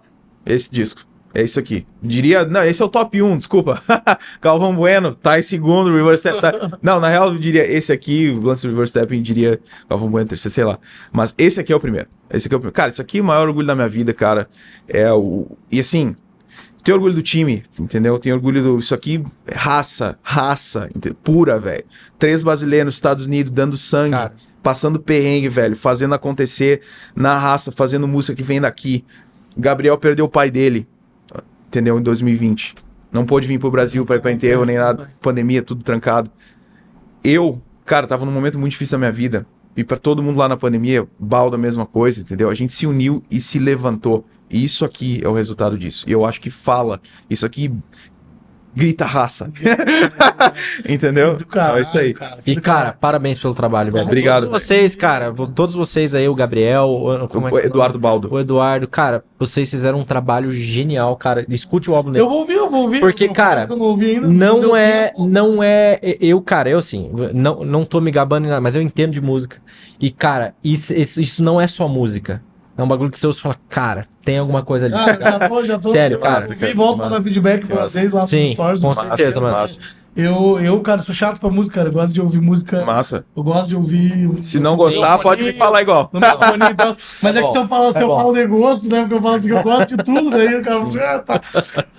esse disco. É isso aqui. Diria. Não, esse é o top 1, desculpa. Calvão Bueno tá em segundo, Riverstep tá. Não, na real eu diria esse aqui, o lance do Riverstep diria Calvão Bueno terceiro, sei lá. Mas esse aqui é o primeiro. Esse aqui é o primeiro. Cara, isso aqui é o maior orgulho da minha vida, cara. É o. E assim, tenho orgulho do time, entendeu? Tenho orgulho do. Isso aqui é raça, raça, pura, velho. Três brasileiros, Estados Unidos, dando sangue. Cara. Passando perrengue, velho, fazendo acontecer na raça, fazendo música que vem daqui. Gabriel perdeu o pai dele, entendeu? Em 2020. Não pôde vir pro Brasil para ir pra enterro, nem nada, uhum. pandemia, tudo trancado. Eu, cara, tava num momento muito difícil da minha vida. E para todo mundo lá na pandemia, balda a mesma coisa, entendeu? A gente se uniu e se levantou. E isso aqui é o resultado disso. E eu acho que fala. Isso aqui grita raça. Entendeu? Caralho, então é isso aí. Cara, e, cara, parabéns pelo trabalho, velho. Obrigado. Todos vocês, cara, todos vocês aí, o Gabriel, o, é o Eduardo Baldo. O Eduardo, cara, vocês fizeram um trabalho genial, cara. Escute o álbum deles. Eu vou ouvir, eu vou ouvir. Porque, não cara, não, ainda, não, não é, tempo. não é, eu, cara, eu assim, não, não tô me gabando, mas eu entendo de música. E, cara, isso, isso não é só música. É um bagulho que você usa e fala, cara, tem alguma coisa ali. Cara, ah, já tô, já tô. Sério, cara. Eu vim volto pra dar feedback pra vocês lá Sim, com certeza, mano. Massa. Eu, eu, cara, sou chato pra música, cara. Eu gosto de ouvir música. Massa. Eu gosto de ouvir. Se não gostar, Sim, pode me falar igual. No microfone, então. Mas é, que se eu falo, se é eu falo de gosto, né? Porque eu falo assim que eu gosto de tudo, daí o cara fala, ah, tá.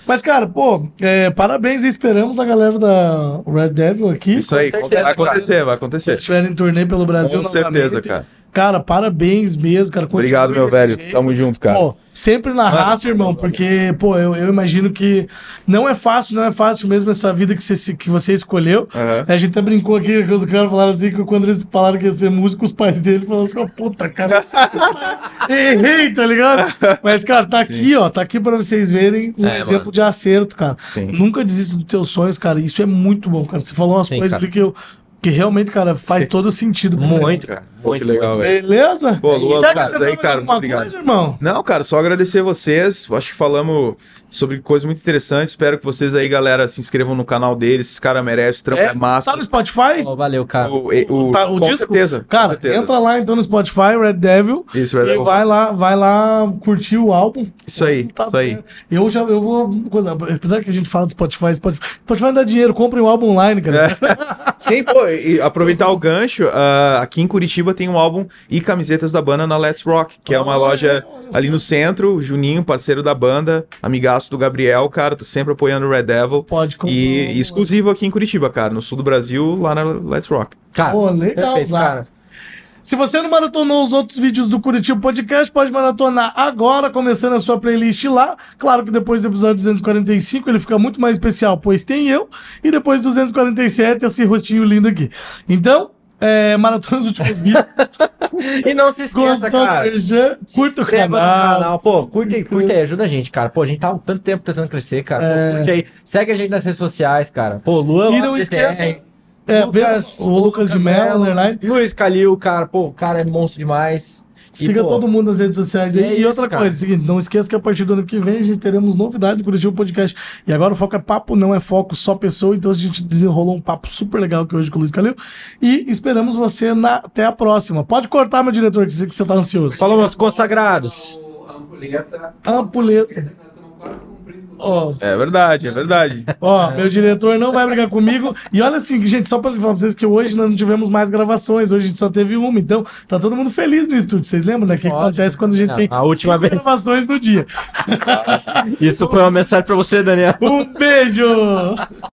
Mas, cara, pô, é, parabéns e esperamos a galera da Red Devil aqui. Isso aí, vai acontecer, vai acontecer. Se estiverem em turnê pelo Brasil, Com certeza, cara. Cara, parabéns mesmo, cara. Obrigado, meu velho. Jeito. Tamo junto, cara. Pô, sempre na raça, irmão, porque, pô, eu, eu, imagino que não é fácil, não é fácil mesmo essa vida que você, que você escolheu. Uhum. A gente até brincou aqui, com os caras falaram assim, que quando eles falaram que ia ser músico, os pais dele falaram assim, oh, puta, cara, errei, tá ligado? Mas, cara, tá Sim. aqui, ó, tá aqui pra vocês verem um é, exemplo mano. de acerto, cara. Sim. Nunca desista dos teus sonhos, cara. Isso é muito bom, cara. Você falou umas Sim, coisas ali que eu, que realmente, cara, faz todo sentido. Muito, cara muito, que legal, muito. Beleza? Pô, Luan, aí, cara, muito obrigado. Coisa, irmão? Não, cara, só agradecer vocês. Acho que falamos sobre coisas muito interessantes. Espero que vocês aí, galera, se inscrevam no canal deles. esse cara merece trampo é, é, massa. Tá no Spotify? Oh, valeu, cara. O, o, o, tá, o com disco? certeza. Cara, com certeza. entra lá então no Spotify, Red Devil. Isso, Red e Devil. E vai lá, vai lá curtir o álbum. Isso aí, tá, isso aí. Eu já, eu vou, coisa, apesar que a gente fala do Spotify, Spotify, Spotify dá dinheiro, comprem um álbum online, cara. É. Sim, pô, e aproveitar o gancho, uh, aqui em Curitiba Curitiba tem um álbum e camisetas da banda na Let's Rock, que é uma loja ali no centro. O Juninho, parceiro da banda, amigaço do Gabriel, cara, tá sempre apoiando o Red Devil. Pode comprar. E, exclusivo aqui em Curitiba, cara, no sul do Brasil, lá na Let's Rock. Cara, Pô, legal, perfeito, cara. Se você não maratonou os outros vídeos do Curitiba Podcast, pode maratonar agora, começando a sua playlist lá. Claro que depois do episódio 245 ele fica muito mais especial, pois tem eu, e depois 247 esse rostinho lindo aqui. Então, é, maratona dos últimos vídeos. e não se esqueça, cara. Energia, curta o canal. canal. Pô, curta aí, curta aí, ajuda a gente, cara. Pô, a gente tá há tanto tempo tentando crescer, cara. É... Pô, curte aí. Segue a gente nas redes sociais, cara. Pô, Luan, e não esqueça. É, Lucas, o Lucas, Lucas de Mello, né? Luiz Calil, cara. Pô, o cara é monstro demais. Siga e, pô, todo mundo nas redes sociais. É e, isso, outra cara. coisa, seguinte, não esqueça que a partir do ano que vem a gente teremos novidade do Curitiba Podcast. E agora o foco é papo, não é foco só pessoa. Então a gente desenrolou um papo super legal aqui hoje com o Luiz Calil. E esperamos você na... até a próxima. Pode cortar, meu diretor, que você está ansioso. Falou, meus consagrados. Ampuleta. Ampuleta. É verdade, é verdade. ó, meu diretor não vai brigar comigo. E olha assim, gente, só pra falar pra vocês que hoje nós não tivemos mais gravações, hoje a gente só teve uma. Então, tá todo mundo feliz no estúdio. Vocês lembram, né? O que acontece quando a gente Não, tem a última cinco vez. gravações no dia. Isso foi uma mensagem pra você, Daniel. Um beijo!